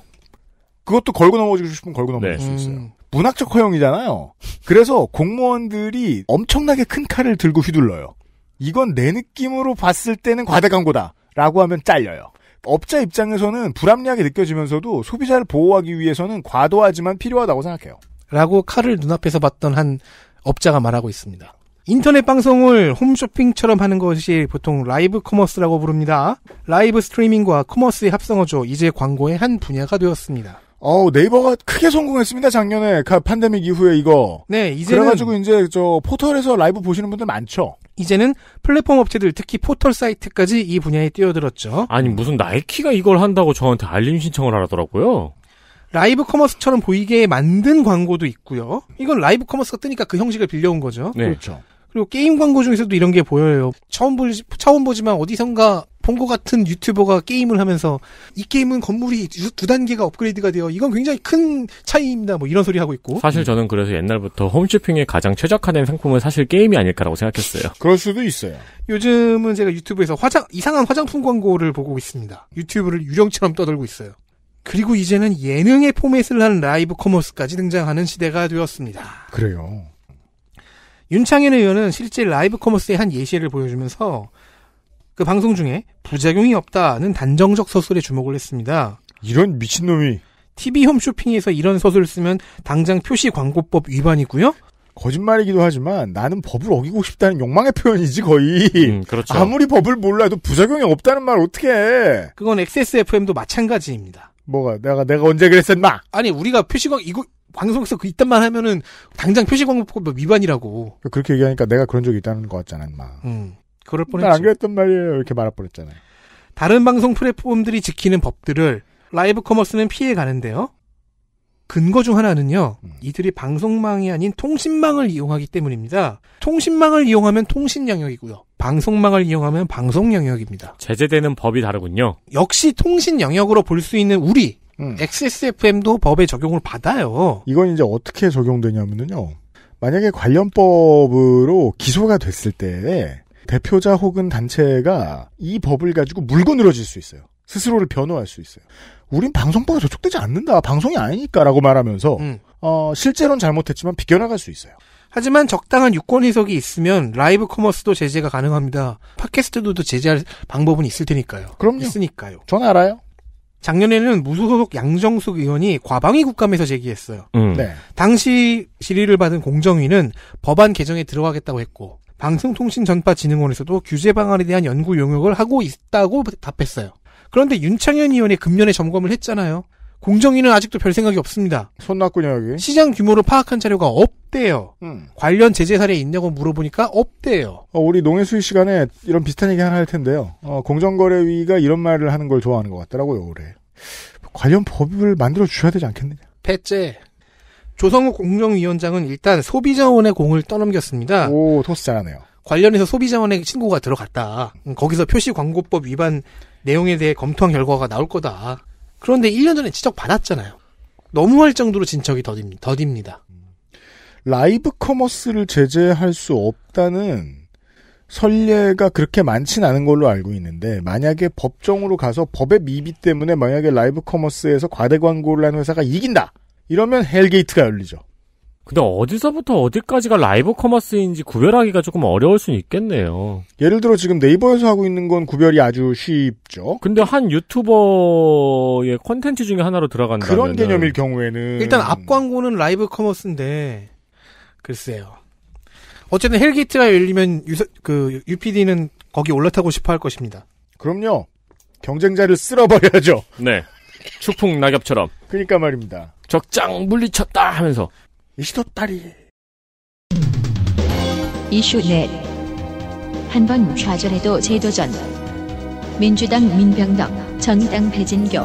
그것도 걸고 넘어지고 싶으면 걸고 넘어질 네. 수 있어요. 음. 문학적 허용이잖아요. 그래서 공무원들이 엄청나게 큰 칼을 들고 휘둘러요. 이건 내 느낌으로 봤을 때는 과대 광고다. 라고 하면 잘려요. 업자 입장에서는 불합리하게 느껴지면서도 소비자를 보호하기 위해서는 과도하지만 필요하다고 생각해요. 라고 칼을 눈앞에서 봤던 한 업자가 말하고 있습니다. 인터넷 방송을 홈쇼핑처럼 하는 것이 보통 라이브 커머스라고 부릅니다. 라이브 스트리밍과 커머스의 합성어죠. 이제 광고의 한 분야가 되었습니다. 어우 네이버가 크게 성공했습니다 작년에 p a n d e m 이후에 이거. 네 이제는 그래가지고 이제 저 포털에서 라이브 보시는 분들 많죠. 이제는 플랫폼 업체들 특히 포털 사이트까지 이 분야에 뛰어들었죠. 아니 무슨 나이키가 이걸 한다고 저한테 알림 신청을 하더라고요. 라이브 커머스처럼 보이게 만든 광고도 있고요. 이건 라이브 커머스가 뜨니까 그 형식을 빌려온 거죠. 네. 그렇죠. 그리고 게임 광고 중에서도 이런 게 보여요. 처음 보, 처음 보지만 어디선가 봉고 같은 유튜버가 게임을 하면서 이 게임은 건물이 두 단계가 업그레이드가 되어 이건 굉장히 큰 차이입니다. 뭐 이런 소리 하고 있고. 사실 저는 그래서 옛날부터 홈쇼핑에 가장 최적화된 상품은 사실 게임이 아닐까라고 생각했어요. 그럴 수도 있어요. 요즘은 제가 유튜브에서 화장 이상한 화장품 광고를 보고 있습니다. 유튜브를 유령처럼 떠돌고 있어요. 그리고 이제는 예능의 포맷을 한 라이브 커머스까지 등장하는 시대가 되었습니다. 그래요. 윤창현 의원은 실제 라이브 커머스의 한 예시를 보여주면서 그 방송 중에 부작용이 없다는 단정적 서술에 주목을 했습니다. 이런 미친놈이. TV 홈쇼핑에서 이런 서술을 쓰면 당장 표시 광고법 위반이고요. 거짓말이기도 하지만 나는 법을 어기고 싶다는 욕망의 표현이지 거의. 음, 그렇죠. 아무리 법을 몰라도 부작용이 없다는 말 어떻게 해. 그건 XSFM도 마찬가지입니다. 뭐가 내가 내가 언제 그랬었나? 아니 우리가 표시광 이거 방송에서 그 있단 말 하면은 당장 표시광고법 위반이라고. 그렇게 얘기하니까 내가 그런 적이 있다는 것 같잖아, 인마. 음. 그럴 뻔했지. 안 그랬단 말이에요. 이렇게 말할 뻔했잖아요. 다른 방송 플랫폼들이 지키는 법들을 라이브 커머스는 피해 가는데요. 근거 중 하나는요. 음. 이들이 방송망이 아닌 통신망을 이용하기 때문입니다. 통신망을 이용하면 통신 영역이고요. 방송망을 이용하면 방송 영역입니다. 제재되는 법이 다르군요. 역시 통신 영역으로 볼 수 있는 우리 음. XSFM도 법의 적용을 받아요. 이건 이제 어떻게 적용되냐면요. 만약에 관련법으로 기소가 됐을 때 대표자 혹은 단체가 이 법을 가지고 물고늘어질수 있어요. 스스로를 변호할 수 있어요. 우린 방송법에 저촉되지 않는다. 방송이 아니니까라고 말하면서 음. 어, 실제로는 잘못했지만 비껴나갈 수 있어요. 하지만 적당한 유권 해석이 있으면 라이브 커머스도 제재가 가능합니다. 팟캐스트도 제재할 방법은 있을 테니까요. 그럼요. 있으니까요. 전 알아요. 작년에는 무소속 양정숙 의원이 과방위 국감에서 제기했어요. 음. 네. 당시 질의를 받은 공정위는 법안 개정에 들어가겠다고 했고 방송통신전파진흥원에서도 규제 방안에 대한 연구 용역을 하고 있다고 답했어요. 그런데 윤창현 의원의 금년에 점검을 했잖아요. 공정위는 아직도 별 생각이 없습니다. 손났군요, 여기. 시장 규모를 파악한 자료가 없대요. 음. 관련 제재 사례 있냐고 물어보니까 없대요. 어, 우리 농해수의 시간에 이런 비슷한 얘기 하나 할 텐데요. 어, 공정거래위가 이런 말을 하는 걸 좋아하는 것 같더라고요, 올해. 관련 법을 만들어 주셔야 되지 않겠느냐. 폐째. 조성욱 공정위원장은 일단 소비자원의 공을 떠넘겼습니다. 오, 토스 잘하네요. 관련해서 소비자원의 친구가 들어갔다. 음, 거기서 표시광고법 위반 내용에 대해 검토한 결과가 나올 거다. 그런데 1년 전에 지적 받았잖아요. 너무할 정도로 진척이 더딥니다. 라이브 커머스를 제재할 수 없다는 선례가 그렇게 많진 않은 걸로 알고 있는데 만약에 법정으로 가서 법의 미비 때문에 만약에 라이브 커머스에서 과대 광고를 한 회사가 이긴다. 이러면 헬게이트가 열리죠. 근데 어디서부터 어디까지가 라이브 커머스인지 구별하기가 조금 어려울 수 있겠네요. 예를 들어 지금 네이버에서 하고 있는 건 구별이 아주 쉽죠. 근데 한 유튜버의 콘텐츠 중에 하나로 들어간다 그런 개념일 경우에는 일단 앞 광고는 라이브 커머스인데 글쎄요. 어쨌든 헬게이트가 열리면 유, 그 UPD는 거기 올라타고 싶어 할 것입니다. 그럼요. 경쟁자를 쓸어버려야죠. 네. 축풍 낙엽처럼. 그러니까 말입니다. 적장 물리쳤다 하면서 이시도다리 이슈 넷한번 좌절해도 재도전 민주당 민병덕 정당 배진교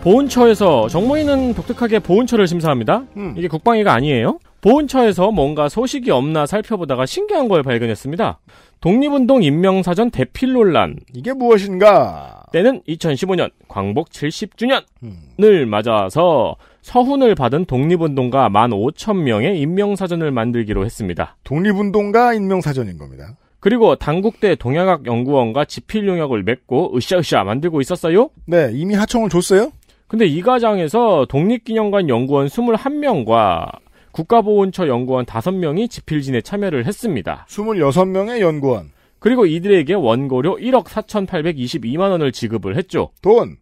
보훈처에서 정무위는 독특하게 보훈처를 심사합니다. 음. 이게 국방위가 아니에요. 보훈처에서 뭔가 소식이 없나 살펴보다가 신기한 걸 발견했습니다. 독립운동 임명사전 대필 논란. 이게 무엇인가? 때는 2015년 광복 70주년을 음. 맞아서 서훈을 받은 독립운동가 15,000명의 임명사전을 만들기로 했습니다. 독립운동가 임명사전인 겁니다. 그리고 당국대 동양학 연구원과 지필 용역을 맺고 으쌰으쌰 만들고 있었어요? 네, 이미 하청을 줬어요? 근데 이 과정에서 독립기념관 연구원 21명과 국가보훈처 연구원 5명이 지필진에 참여를 했습니다. 26명의 연구원. 그리고 이들에게 원고료 1억 4,822만 원을 지급을 했죠. 돈.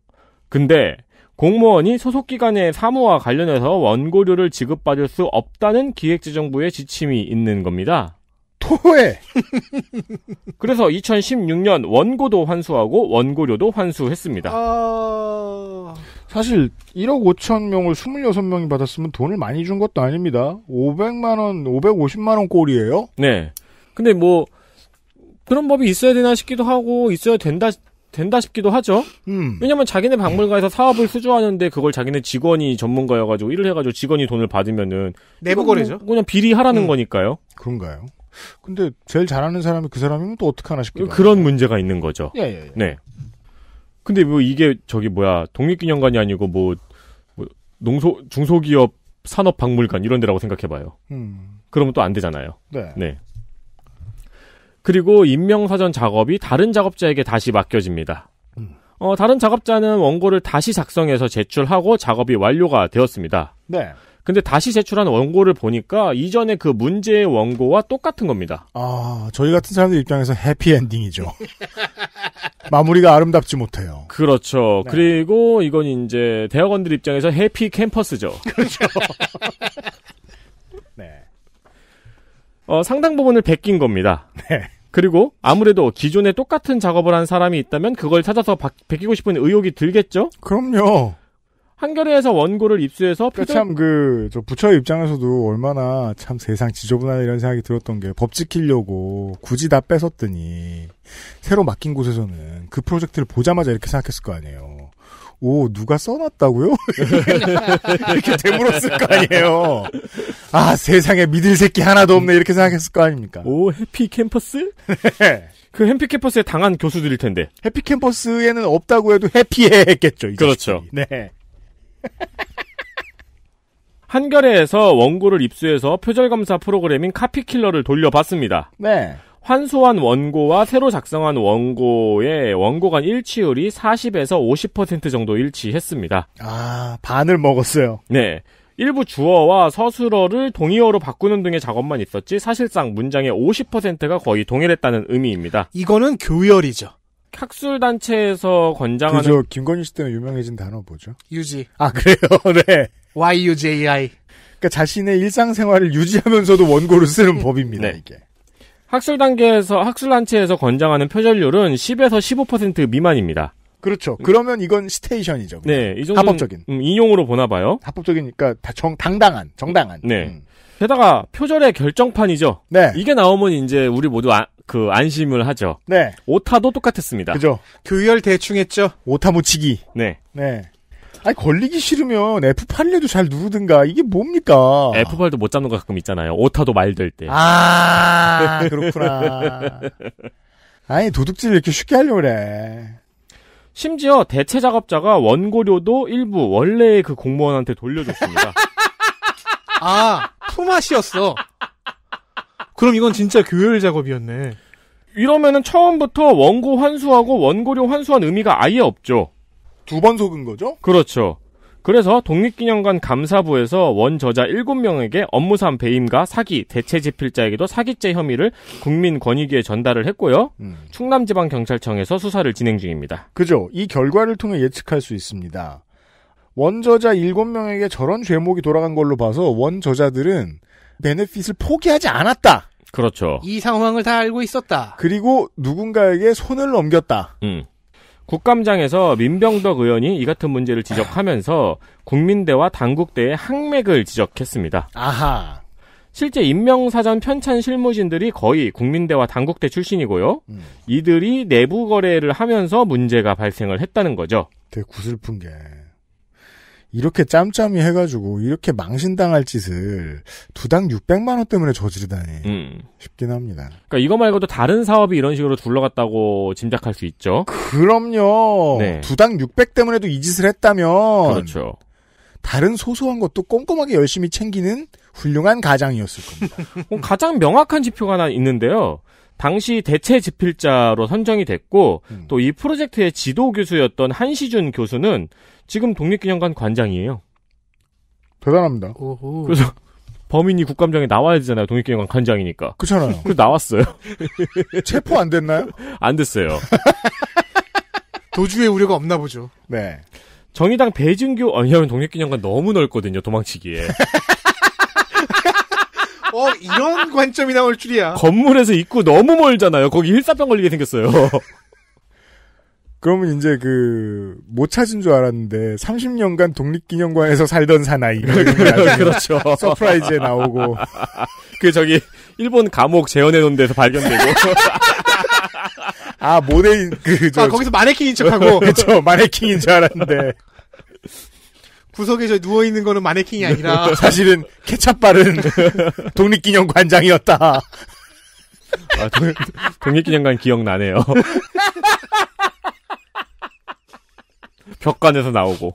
근데 공무원이 소속 기관의 사무와 관련해서 원고료를 지급받을 수 없다는 기획재정부의 지침이 있는 겁니다. 호해. 그래서 2016년 원고도 환수하고 원고료도 환수했습니다. 아... 사실 1억 5천 명을 26명이 받았으면 돈을 많이 준 것도 아닙니다. 500만 원, 550만 원 꼴이에요. 네. 근데 뭐 그런 법이 있어야 되나 싶기도 하고 있어야 된다 된다 싶기도 하죠. 음. 왜냐면 자기네 네. 박물관에서 사업을 수주하는데 그걸 자기네 직원이 전문가여가지고 일을 해가지고 직원이 돈을 받으면은 내부 거래죠. 뭐 그냥 비리하라는 음. 거니까요. 그런가요? 근데 제일 잘하는 사람이 그 사람이면 또 어떡하나 싶기도 그런 하고. 문제가 있는 거죠. 예, 예, 예. 네. 근데 뭐 이게 저기 뭐야 독립기념관이 아니고 뭐, 뭐 농소 중소기업 산업박물관 이런 데라고 생각해봐요. 음. 그러면 또 안 되잖아요. 네. 네. 그리고 임명사전 작업이 다른 작업자에게 다시 맡겨집니다. 음. 어, 다른 작업자는 원고를 다시 작성해서 제출하고 작업이 완료가 되었습니다. 네. 근데 다시 제출한 원고를 보니까 이전에 그 문제의 원고와 똑같은 겁니다. 아, 저희 같은 사람들 입장에서 해피엔딩이죠. 마무리가 아름답지 못해요. 그렇죠. 네. 그리고 이건 이제 대학원들 입장에서 해피 캠퍼스죠. 그렇죠. 네. 어, 상당 부분을 베낀 겁니다. 네. 그리고 아무래도 기존에 똑같은 작업을 한 사람이 있다면 그걸 찾아서 베끼고 싶은 의욕이 들겠죠? 그럼요. 한겨레에서 원고를 입수해서 그러니까 표절... 참그 저 부처의 입장에서도 얼마나 참 세상 지저분하다 이런 생각이 들었던 게 법 지키려고 굳이 다 뺏었더니 새로 맡긴 곳에서는 그 프로젝트를 보자마자 이렇게 생각했을 거 아니에요. 오 누가 써놨다고요? 이렇게 되물었을 거 아니에요. 아 세상에 믿을 새끼 하나도 없네 이렇게 생각했을 거 아닙니까? 오 해피 캠퍼스? 그 해피 캠퍼스에 당한 교수들일 텐데. 해피 캠퍼스에는 없다고 해도 해피해 했겠죠. 그렇죠. 네. 한겨레에서 원고를 입수해서 표절검사 프로그램인 카피킬러를 돌려봤습니다. 네. 환수한 원고와 새로 작성한 원고의 원고 간 일치율이 40에서 50% 정도 일치했습니다. 아, 반을 먹었어요. 네. 일부 주어와 서술어를 동의어로 바꾸는 등의 작업만 있었지 사실상 문장의 50%가 거의 동일했다는 의미입니다. 이거는 교열이죠. 학술 단체에서 권장하는 그저 김건희 씨 때문에 유명해진 단어 뭐죠? 유지. 아 그래요, 네. Y U J I. 그러니까 자신의 일상생활을 유지하면서도 원고를 쓰는 음. 법입니다 네. 이게. 학술 단계에서 학술 단체에서 권장하는 표절률은 10에서 15% 미만입니다. 그렇죠. 그러면 이건 스테이션이죠. 네, 이 정도 합법적인 음, 인용으로 보나 봐요. 합법적이니까 그러니까 다정 당당한 정당한. 네. 음. 게다가 표절의 결정판이죠. 네. 이게 나오면 이제 우리 모두 아, 그 안심을 하죠. 네. 오타도 똑같았습니다. 그죠. 교열 대충 했죠. 오타 묻히기. 네. 네. 아니 걸리기 싫으면 F8에도 잘 누르든가 이게 뭡니까? F8도 못 잡는 거 가끔 있잖아요. 오타도 말될 때. 아 그렇구나. 아니 도둑질을 이렇게 쉽게 하려고 그래. 심지어 대체 작업자가 원고료도 일부 원래의 그 공무원한테 돌려줬습니다. 아, 품앗이었어. 그럼 이건 진짜 교열 작업이었네. 이러면은 처음부터 원고 환수하고 원고료 환수한 의미가 아예 없죠. 두 번 속은 거죠? 그렇죠. 그래서 독립기념관 감사부에서 원저자 7명에게 업무상 배임과 사기, 대체지필자에게도 사기죄 혐의를 국민권익위에 전달을 했고요. 음. 충남지방경찰청에서 수사를 진행 중입니다. 그죠. 이 결과를 통해 예측할 수 있습니다. 원저자 7명에게 저런 죄목이 돌아간 걸로 봐서 원저자들은 베네핏을 포기하지 않았다. 그렇죠. 이 상황을 다 알고 있었다. 그리고 누군가에게 손을 넘겼다. 음. 국감장에서 민병덕 의원이 이 같은 문제를 지적하면서 국민대와 당국대의 항맥을 지적했습니다. 아하. 실제 임명사전 편찬 실무진들이 거의 국민대와 당국대 출신이고요. 음. 이들이 내부 거래를 하면서 문제가 발생을 했다는 거죠. 되게 구슬픈 게 이렇게 짬짬이 해가지고 이렇게 망신당할 짓을 두당 600만 원 때문에 저지르다니 음. 싶긴 합니다. 그러니까 이거 말고도 다른 사업이 이런 식으로 둘러갔다고 짐작할 수 있죠. 그럼요. 네. 두당 600 때문에도 이 짓을 했다면 그렇죠. 다른 소소한 것도 꼼꼼하게 열심히 챙기는 훌륭한 가장이었을 겁니다. 어, 가장 명확한 지표가 하나 있는데요. 당시 대체 집필자로 선정이 됐고 음. 또이 프로젝트의 지도 교수였던 한시준 교수는 지금 독립기념관 관장이에요. 대단합니다. 오호. 그래서 범인이 국감장에 나와야 되잖아요. 독립기념관 관장이니까. 그렇잖아요. 그래서 나왔어요. 체포 안 됐나요? 안 됐어요. 도주의 우려가 없나 보죠. 네. 정의당 배진규, 어, 니냐면 독립기념관 너무 넓거든요, 도망치기에. 어, 이런 관점이 나올 줄이야. 건물에서 입구 너무 멀잖아요. 거기 일사병 걸리게 생겼어요. 그러면 이제 그, 못 찾은 줄 알았는데, 30년간 독립기념관에서 살던 사나이. 그렇죠. 서프라이즈에 나오고. 그, 저기, 일본 감옥 재현해놓은 데서 발견되고. 아, 모델, 그, 저. 아, 거기서 마네킹인 척하고. 그쵸, 마네킹인 줄 알았는데. 구석에 저 누워 있는 거는 마네킹이 아니라 사실은 케찹 바른 독립기념 관장이었다. 아, 독, 독립기념관 기억나네요. 벽관에서 나오고.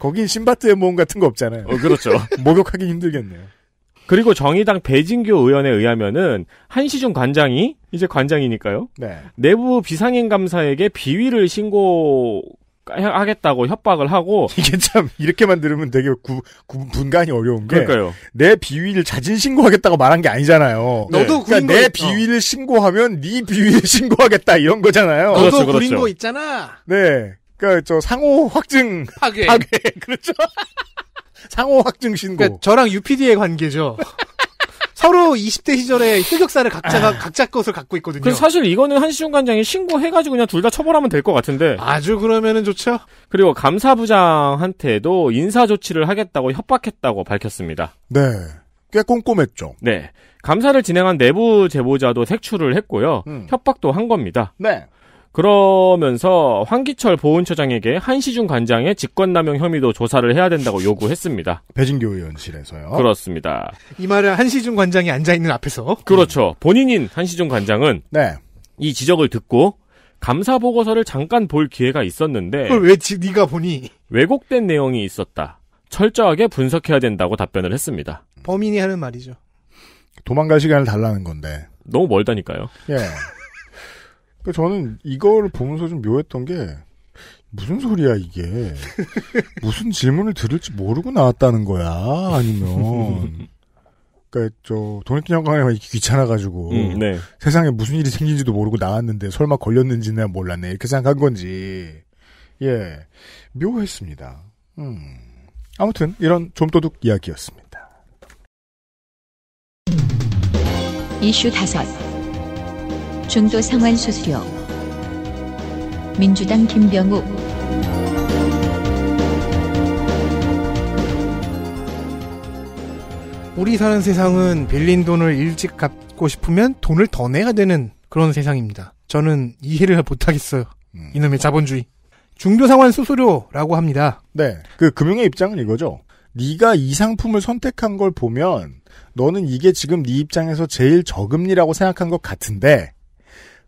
거긴 신바트의 모험 같은 거 없잖아요. 어, 그렇죠. 목욕하기 힘들겠네요. 그리고 정의당 배진교 의원에 의하면은 한시중 관장이 이제 관장이니까요. 네. 내부 비상행 감사에게 비위를 신고 하겠다고 협박을 하고 이게 참 이렇게만 들으면 되게 구, 구 분간이 어려운 게 내 비위를 자진 신고하겠다고 말한 게 아니잖아요. 너도 네. 그러니까 내 있... 비위를 신고하면 네 비위를 신고하겠다 이런 거잖아요. 너도 그렇죠, 그렇죠. 구린 거 있잖아. 네, 그러니까 저 상호 확증 파괴, 파괴. 그렇죠. 상호 확증 신고. 그러니까 저랑 UPD의 관계죠. 서로 20대 시절에 흑역사를 각자가 아. 각자 것을 갖고 있거든요. 사실 이거는 한시중 관장이 신고해가지고 그냥 둘 다 처벌하면 될 것 같은데. 아주 그러면은 좋죠. 그리고 감사부장한테도 인사 조치를 하겠다고 협박했다고 밝혔습니다. 네. 꽤 꼼꼼했죠. 네. 감사를 진행한 내부 제보자도 색출을 했고요. 음. 협박도 한 겁니다. 네. 그러면서 황기철 보훈처장에게 한시중 관장의 직권남용 혐의도 조사를 해야 된다고 요구했습니다. 배진교 의원실에서요. 그렇습니다. 이 말은 한시중 관장이 앉아 있는 앞에서. 그렇죠. 본인인 한시중 관장은 네. 이 지적을 듣고 감사 보고서를 잠깐 볼 기회가 있었는데 그걸 왜 지, 네가 보니? 왜곡된 내용이 있었다. 철저하게 분석해야 된다고 답변을 했습니다. 범인이 하는 말이죠. 도망갈 시간을 달라는 건데. 너무 멀다니까요. 예. 그 저는 이걸 보면서 좀 묘했던 게 무슨 소리야 이게 무슨 질문을 들을지 모르고 나왔다는 거야 아니면 그러니까 저 돈익기 장관이 귀찮아가지고 음, 네. 세상에 무슨 일이 생긴지도 모르고 나왔는데 설마 걸렸는지는 내가 몰랐네 이렇게 생각한 건지 예 묘했습니다. 음. 아무튼 이런 좀도둑 이야기였습니다. 이슈 다섯. 중도 상환 수수료 민주당 김병욱 우리 사는 세상은 빌린 돈을 일찍 갚고 싶으면 돈을 더 내야 되는 그런 세상입니다. 저는 이해를 못하겠어요. 음. 이놈의 자본주의. 중도상환 수수료라고 합니다. 네. 그 금융의 입장은 이거죠. 네가 이 상품을 선택한 걸 보면 너는 이게 지금 네 입장에서 제일 저금리라고 생각한 것 같은데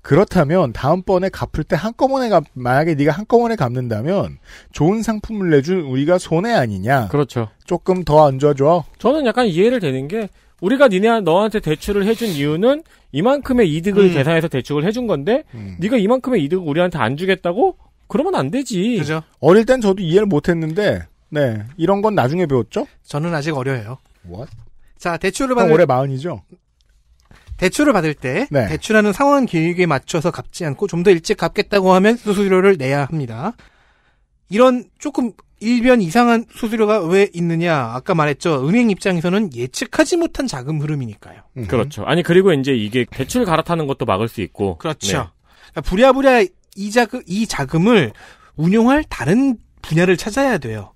그렇다면 다음번에 갚을 때 한꺼번에 갚, 만약에 네가 한꺼번에 갚는다면 좋은 상품을 내준 우리가 손해 아니냐. 그렇죠. 조금 더안 줘줘. 저는 약간 이해를 되는 게 우리가 니네 너한테 대출을 해준 이유는 이만큼의 이득을 음. 계산해서 대출을 해준 건데 음. 네가 이만큼의 이득을 우리한테 안 주겠다고 그러면 안 되지. 그죠. 어릴 땐 저도 이해를 못 했는데 네. 이런 건 나중에 배웠죠? 저는 아직 어려요. w 자, 대출을 받을 올해 마흔이죠. 대출을 받을 때 네. 대출하는 상환 계획에 맞춰서 갚지 않고 좀 더 일찍 갚겠다고 하면 수수료를 내야 합니다. 이런 조금 일변 이상한 수수료가 왜 있느냐? 아까 말했죠. 은행 입장에서는 예측하지 못한 자금 흐름이니까요. 음. 그렇죠. 아니 그리고 이제 이게 대출 갈아타는 것도 막을 수 있고. 그렇죠. 네. 그러니까 부랴부랴 이 자금 이 자금을 운용할 다른 분야를 찾아야 돼요.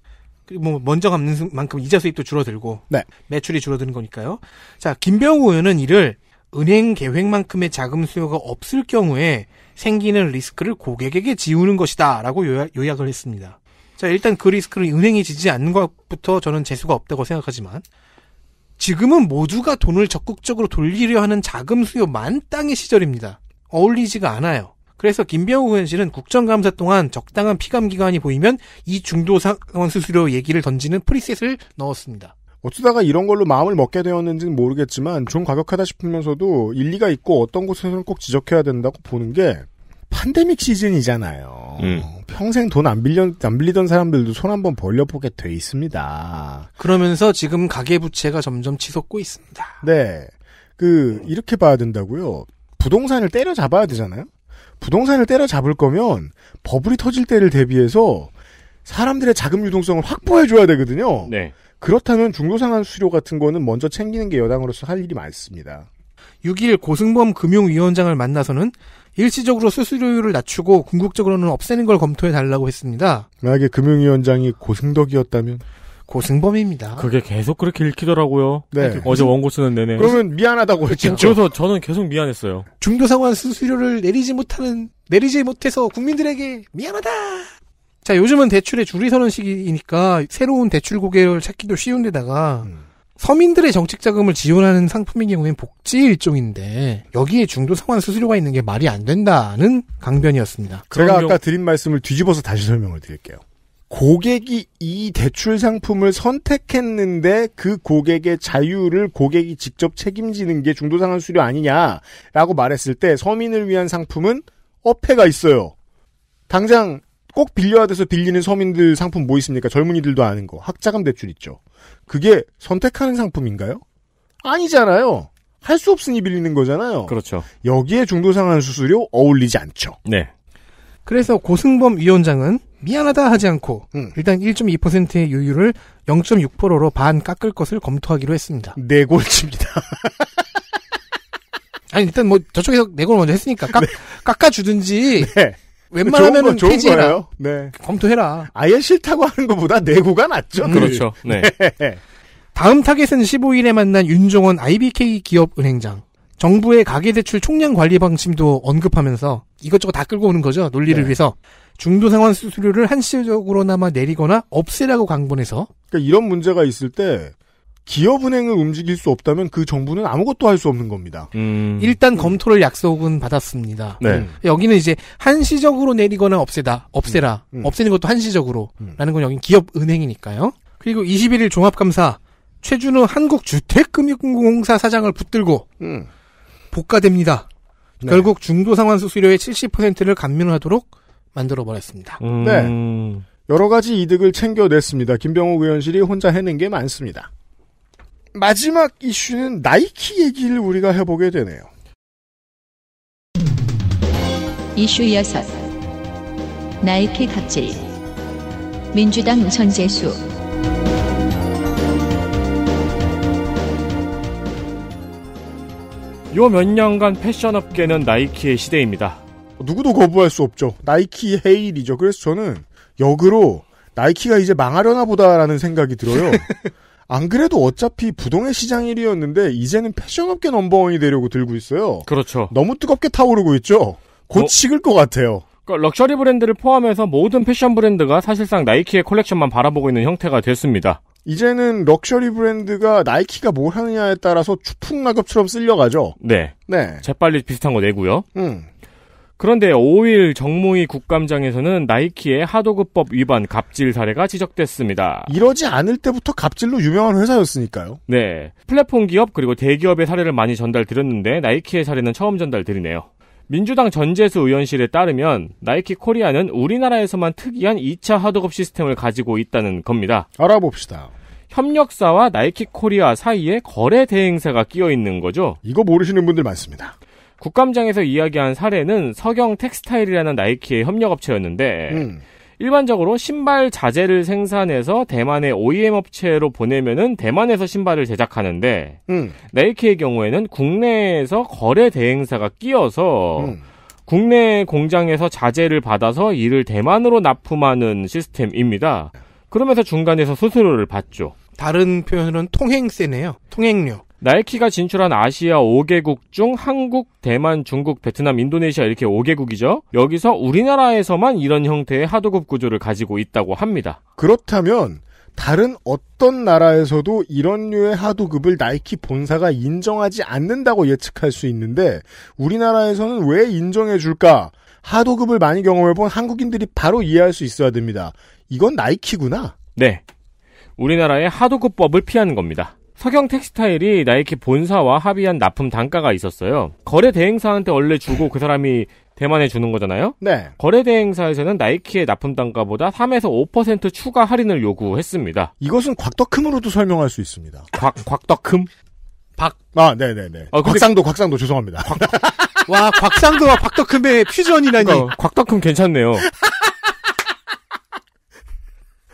뭐 먼저 갚는 만큼 이자 수입도 줄어들고 네. 매출이 줄어드는 거니까요. 자 김병우 의원은 이를 은행 계획만큼의 자금 수요가 없을 경우에 생기는 리스크를 고객에게 지우는 것이다. 라고 요약, 을 했습니다. 자, 일단 그 리스크를 은행이 지지 않는 것부터 저는 재수가 없다고 생각하지만 지금은 모두가 돈을 적극적으로 돌리려 하는 자금 수요 만땅의 시절입니다. 어울리지가 않아요. 그래서 김병우 의원실은 국정감사 동안 적당한 피감 기관이 보이면 이 중도 상원 수수료 얘기를 던지는 프리셋을 넣었습니다. 어쩌다가 이런 걸로 마음을 먹게 되었는지는 모르겠지만 좀 과격하다 싶으면서도 일리가 있고 어떤 곳에서는 꼭 지적해야 된다고 보는 게 판데믹 시즌이잖아요. 음. 평생 돈 안 빌려 안 빌리던 사람들도 손 한번 벌려보게 돼 있습니다. 그러면서 지금 가계 부채가 점점 치솟고 있습니다. 네, 그 이렇게 봐야 된다고요. 부동산을 때려잡아야 되잖아요. 부동산을 때려잡을 거면 버블이 터질 때를 대비해서 사람들의 자금 유동성을 확보해 줘야 되거든요. 네. 그렇다면 중도상환 수수료 같은 거는 먼저 챙기는 게 여당으로서 할 일이 많습니다. 6일 고승범 금융위원장을 만나서는 일시적으로 수수료율을 낮추고 궁극적으로는 없애는 걸 검토해 달라고 했습니다. 만약에 금융위원장이 고승덕이었다면 고승범입니다. 그게 계속 그렇게 읽히더라고요. 네. 어제 원고 쓰는 내내. 그러면 미안하다고 했죠. 그렇죠. 그래서 저는 계속 미안했어요. 중도상환 수수료를 내리지 못하는 내리지 못해서 국민들에게 미안하다. 자, 요즘은 대출의 줄이 서는 시기이니까 새로운 대출 고객을 찾기도 쉬운데다가 음. 서민들의 정책 자금을 지원하는 상품인 경우엔 복지 일종인데 여기에 중도 상환 수수료가 있는 게 말이 안 된다는 강변이었습니다. 제가 아까 드린 말씀을 뒤집어서 다시 설명을 드릴게요. 고객이 이 대출 상품을 선택했는데 그 고객의 자유를 고객이 직접 책임지는 게 중도 상환 수수료 아니냐라고 말했을 때 서민을 위한 상품은 어폐가 있어요. 당장 꼭 빌려야 돼서 빌리는 서민들 상품 뭐 있습니까? 젊은이들도 아는 거. 학자금 대출 있죠. 그게 선택하는 상품인가요? 아니잖아요. 할 수 없으니 빌리는 거잖아요. 그렇죠. 여기에 중도상환 수수료 어울리지 않죠. 네. 그래서 고승범 위원장은 미안하다 하지 않고 음. 일단 1.2%의 유율을 0.6%로 반 깎을 것을 검토하기로 했습니다. 네 골치입니다. 아니 일단 뭐 저쪽에서 내골 먼저 했으니까 깎, 네. 깎아주든지 네. 웬만하면 좋은 거, 좋은 네. 검토해라. 아예 싫다고 하는 것보다 내구가 낫죠. 음. 그렇죠. 네. 네. 다음 타겟은 15일에 만난 윤종원 IBK 기업은행장. 정부의 가계대출 총량 관리 방침도 언급하면서 이것저것 다 끌고 오는 거죠. 논리를 네. 위해서. 중도 상환 수수료를 한시적으로나마 내리거나 없애라고 강본해서. 그러니까 이런 문제가 있을 때 기업은행을 움직일 수 없다면 그 정부는 아무것도 할 수 없는 겁니다. 음. 일단 검토를 약속은 받았습니다. 네. 음. 여기는 이제 한시적으로 내리거나 없애다, 없애라, 음. 음. 없애는 것도 한시적으로라는 음. 건 여긴 기업은행이니까요. 그리고 21일 종합감사 최준우 한국주택금융공사 사장을 붙들고 복가됩니다. 네. 결국 중도상환 수수료의 70%를 감면하도록 만들어버렸습니다. 네. 여러 가지 이득을 챙겨냈습니다. 김병호 의원실이 혼자 해낸 게 많습니다. 마지막 이슈는 나이키 얘기를 우리가 해보게 되네요. 이슈 6. 나이키 갑질. 민주당 전재수. 요 몇 년간 패션업계는 나이키의 시대입니다. 누구도 거부할 수 없죠. 나이키 헤일이죠. 그래서 저는 역으로 나이키가 이제 망하려나 보다라는 생각이 들어요. 안 그래도 어차피 부동의 시장 1위였는데 이제는 패션업계 넘버원이 되려고 들고 있어요. 그렇죠. 너무 뜨겁게 타오르고 있죠. 곧 어, 식을 것 같아요. 그러니까 럭셔리 브랜드를 포함해서 모든 패션 브랜드가 사실상 나이키의 컬렉션만 바라보고 있는 형태가 됐습니다. 이제는 럭셔리 브랜드가 나이키가 뭘 하느냐에 따라서 추풍낙엽처럼 쓸려가죠. 네. 네. 재빨리 비슷한 거 내고요. 음. 그런데 5일 정무위 국감장에서는 나이키의 하도급법 위반 갑질 사례가 지적됐습니다. 이러지 않을 때부터 갑질로 유명한 회사였으니까요. 네. 플랫폼 기업 그리고 대기업의 사례를 많이 전달드렸는데 나이키의 사례는 처음 전달드리네요. 민주당 전재수 의원실에 따르면 나이키 코리아는 우리나라에서만 특이한 2차 하도급 시스템을 가지고 있다는 겁니다. 알아봅시다. 협력사와 나이키 코리아 사이에 거래 대행사가 끼어 있는 거죠. 이거 모르시는 분들 많습니다. 국감장에서 이야기한 사례는 서경 텍스타일이라는 나이키의 협력업체였는데 음. 일반적으로 신발 자재를 생산해서 대만의 OEM 업체로 보내면은 대만에서 신발을 제작하는데 음. 나이키의 경우에는 국내에서 거래 대행사가 끼어서 음. 국내 공장에서 자재를 받아서 이를 대만으로 납품하는 시스템입니다. 그러면서 중간에서 수수료를 받죠. 다른 표현은 통행세네요. 통행료. 나이키가 진출한 아시아 5개국 중 한국, 대만, 중국, 베트남, 인도네시아 이렇게 5개국이죠. 여기서 우리나라에서만 이런 형태의 하도급 구조를 가지고 있다고 합니다. 그렇다면 다른 어떤 나라에서도 이런 류의 하도급을 나이키 본사가 인정하지 않는다고 예측할 수 있는데 우리나라에서는 왜 인정해 줄까? 하도급을 많이 경험해 본 한국인들이 바로 이해할 수 있어야 됩니다. 이건 나이키구나. 네. 우리나라의 하도급법을 피하는 겁니다. 서경 텍스타일이 나이키 본사와 합의한 납품 단가가 있었어요. 거래 대행사한테 원래 주고 그 사람이 대만에 주는 거잖아요? 네. 거래 대행사에서는 나이키의 납품 단가보다 3에서 5% 추가 할인을 요구했습니다. 이것은 곽덕흠으로도 설명할 수 있습니다. 곽, 곽덕흠? 박. 아, 네네네. 네, 네. 어, 곽상도, 곽상도, 죄송합니다. 곽... 와, 곽상도와 곽덕흠의 그러니까 퓨전이라니. 그러니까, 곽덕흠 괜찮네요.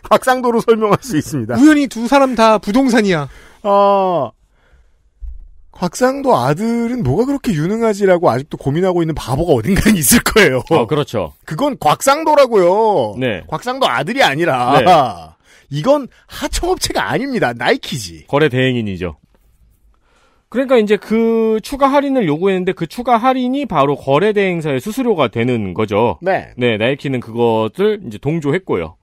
박상도로 설명할 수 있습니다. 우연히 두 사람 다 부동산이야. 어, 곽상도 아들은 뭐가 그렇게 유능하지라고 아직도 고민하고 있는 바보가 어딘가에 있을 거예요. 어, 그렇죠. 그건 곽상도라고요. 네. 곽상도 아들이 아니라. 네. 이건 하청업체가 아닙니다. 나이키지. 거래 대행인이죠. 그러니까 이제 그 추가 할인을 요구했는데 그 추가 할인이 바로 거래 대행사의 수수료가 되는 거죠. 네. 네, 나이키는 그것을 이제 동조했고요.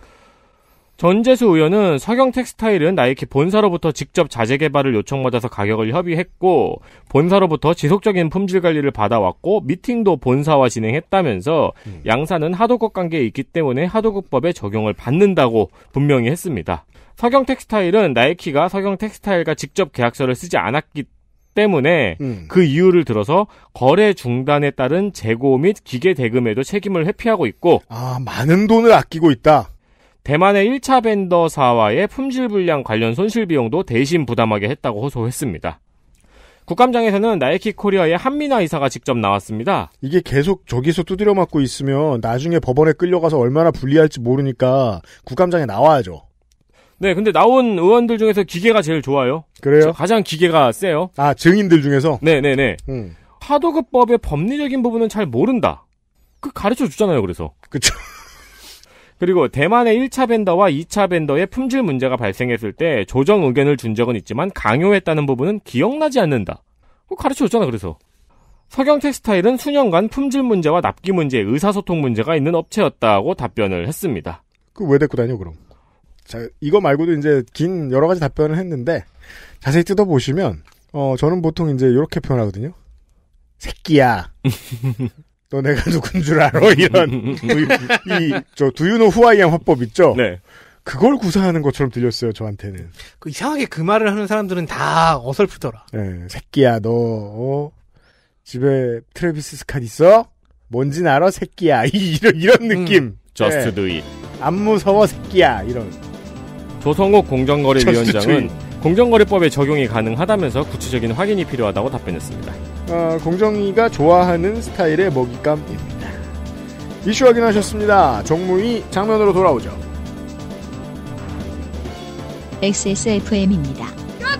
전재수 의원은 서경 텍스타일은 나이키 본사로부터 직접 자재 개발을 요청받아서 가격을 협의했고 본사로부터 지속적인 품질 관리를 받아왔고 미팅도 본사와 진행했다면서 음. 양사는 하도급 관계에 있기 때문에 하도급법에 적용을 받는다고 분명히 했습니다. 서경 텍스타일은 나이키가 서경 텍스타일과 직접 계약서를 쓰지 않았기 때문에 음. 그 이유를 들어서 거래 중단에 따른 재고 및 기계 대금에도 책임을 회피하고 있고 아 많은 돈을 아끼고 있다. 대만의 1차 벤더사와의 품질 불량 관련 손실 비용도 대신 부담하게 했다고 호소했습니다. 국감장에서는 나이키 코리아의 한민아 이사가 직접 나왔습니다. 이게 계속 저기서 두드려 맞고 있으면 나중에 법원에 끌려가서 얼마나 불리할지 모르니까 국감장에 나와야죠. 네, 근데 나온 의원들 중에서 기계가 제일 좋아요. 그래요? 가장 기계가 세요. 아, 증인들 중에서? 네네네. 네, 네. 음. 하도급법의 법리적인 부분은 잘 모른다. 그 가르쳐 주잖아요, 그래서. 그쵸. 그리고 대만의 1차 벤더와 2차 벤더의 품질 문제가 발생했을 때 조정 의견을 준 적은 있지만 강요했다는 부분은 기억나지 않는다. 가르쳐줬잖아, 그래서. 서경 텍스타일은 수년간 품질 문제와 납기 문제, 의사소통 문제가 있는 업체였다고 답변을 했습니다. 그왜 데리고 다녀, 그럼? 자, 이거 말고도 이제 긴 여러 가지 답변을 했는데 자세히 뜯어보시면, 어, 저는 보통 이제 이렇게 표현하거든요. 새끼야. 너 내가 누군 줄 알아? 이런 이 저 두유노 후아이양 화법 있죠. 네. 그걸 구사하는 것처럼 들렸어요 저한테는. 그 이상하게 그 말을 하는 사람들은 다 어설프더라. 네, 새끼야 너 어? 집에 트래비스 스캇 있어? 뭔지 알아 새끼야 이런 이런 음. 느낌. 음. Just 네. 안 무서워 새끼야 이런. 조성욱 공정거래위원장은 공정거래법에 적용이 가능하다면서 구체적인 확인이 필요하다고 답변했습니다. 어, 공정위가 좋아하는 스타일의 먹잇감입니다. 이슈 확인하셨습니다. 정무위 장면으로 돌아오죠. XSFM입니다. 그렇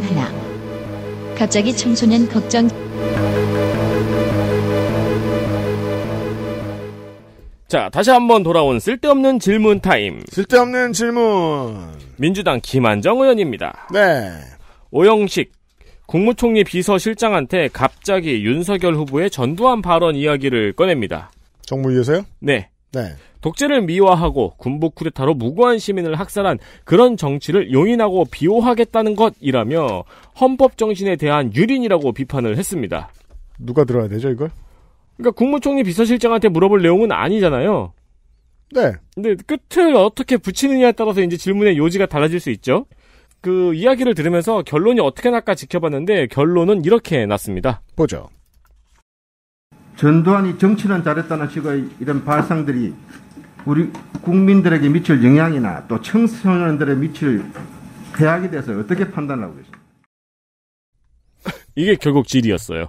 청소 하나. 갑자기 청소년 걱정. 자, 다시 한번 돌아온 쓸데없는 질문 타임. 쓸데없는 질문. 민주당 김한정 의원입니다. 네. 오영식 국무총리 비서실장한테 갑자기 윤석열 후보의 전두환 발언 이야기를 꺼냅니다. 정무위에서요? 네. 네. 독재를 미화하고 군복 쿠데타로 무고한 시민을 학살한 그런 정치를 용인하고 비호하겠다는 것이라며 헌법 정신에 대한 유린이라고 비판을 했습니다. 누가 들어야 되죠 이걸? 그러니까 국무총리 비서실장한테 물어볼 내용은 아니잖아요. 네. 근데 끝을 어떻게 붙이느냐에 따라서 이제 질문의 요지가 달라질 수 있죠. 그 이야기를 들으면서 결론이 어떻게 날까 지켜봤는데 결론은 이렇게 났습니다. 보죠. 전두환이 정치는 잘했다는 식의 이런 발상들이 우리 국민들에게 미칠 영향이나 또 청소년들의 미칠 대학에대해서 어떻게 판단하고 계십니까? 이게 결국 질이었어요.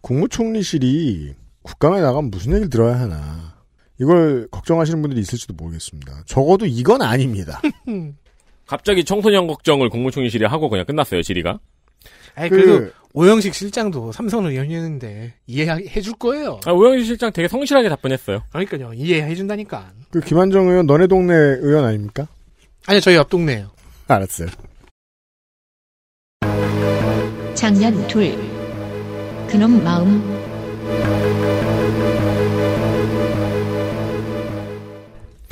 국무총리실이 국감에 나가면 무슨 얘기를 들어야 하나. 이걸 걱정하시는 분들이 있을지도 모르겠습니다. 적어도 이건 아닙니다. 갑자기 청소년 걱정을 국무총리실이 하고 그냥 끝났어요, 질의가. 아니, 그, 래도 오영식 실장도 삼성 을연유했는데 이해해 줄 거예요. 아, 오영식 실장 되게 성실하게 답변했어요. 그러니까요. 이해해 준다니까. 그 김한정 의원 너네 동네 의원 아닙니까? 아니 저희 옆 동네예요. 알았어요. 작년 둘 그놈 마음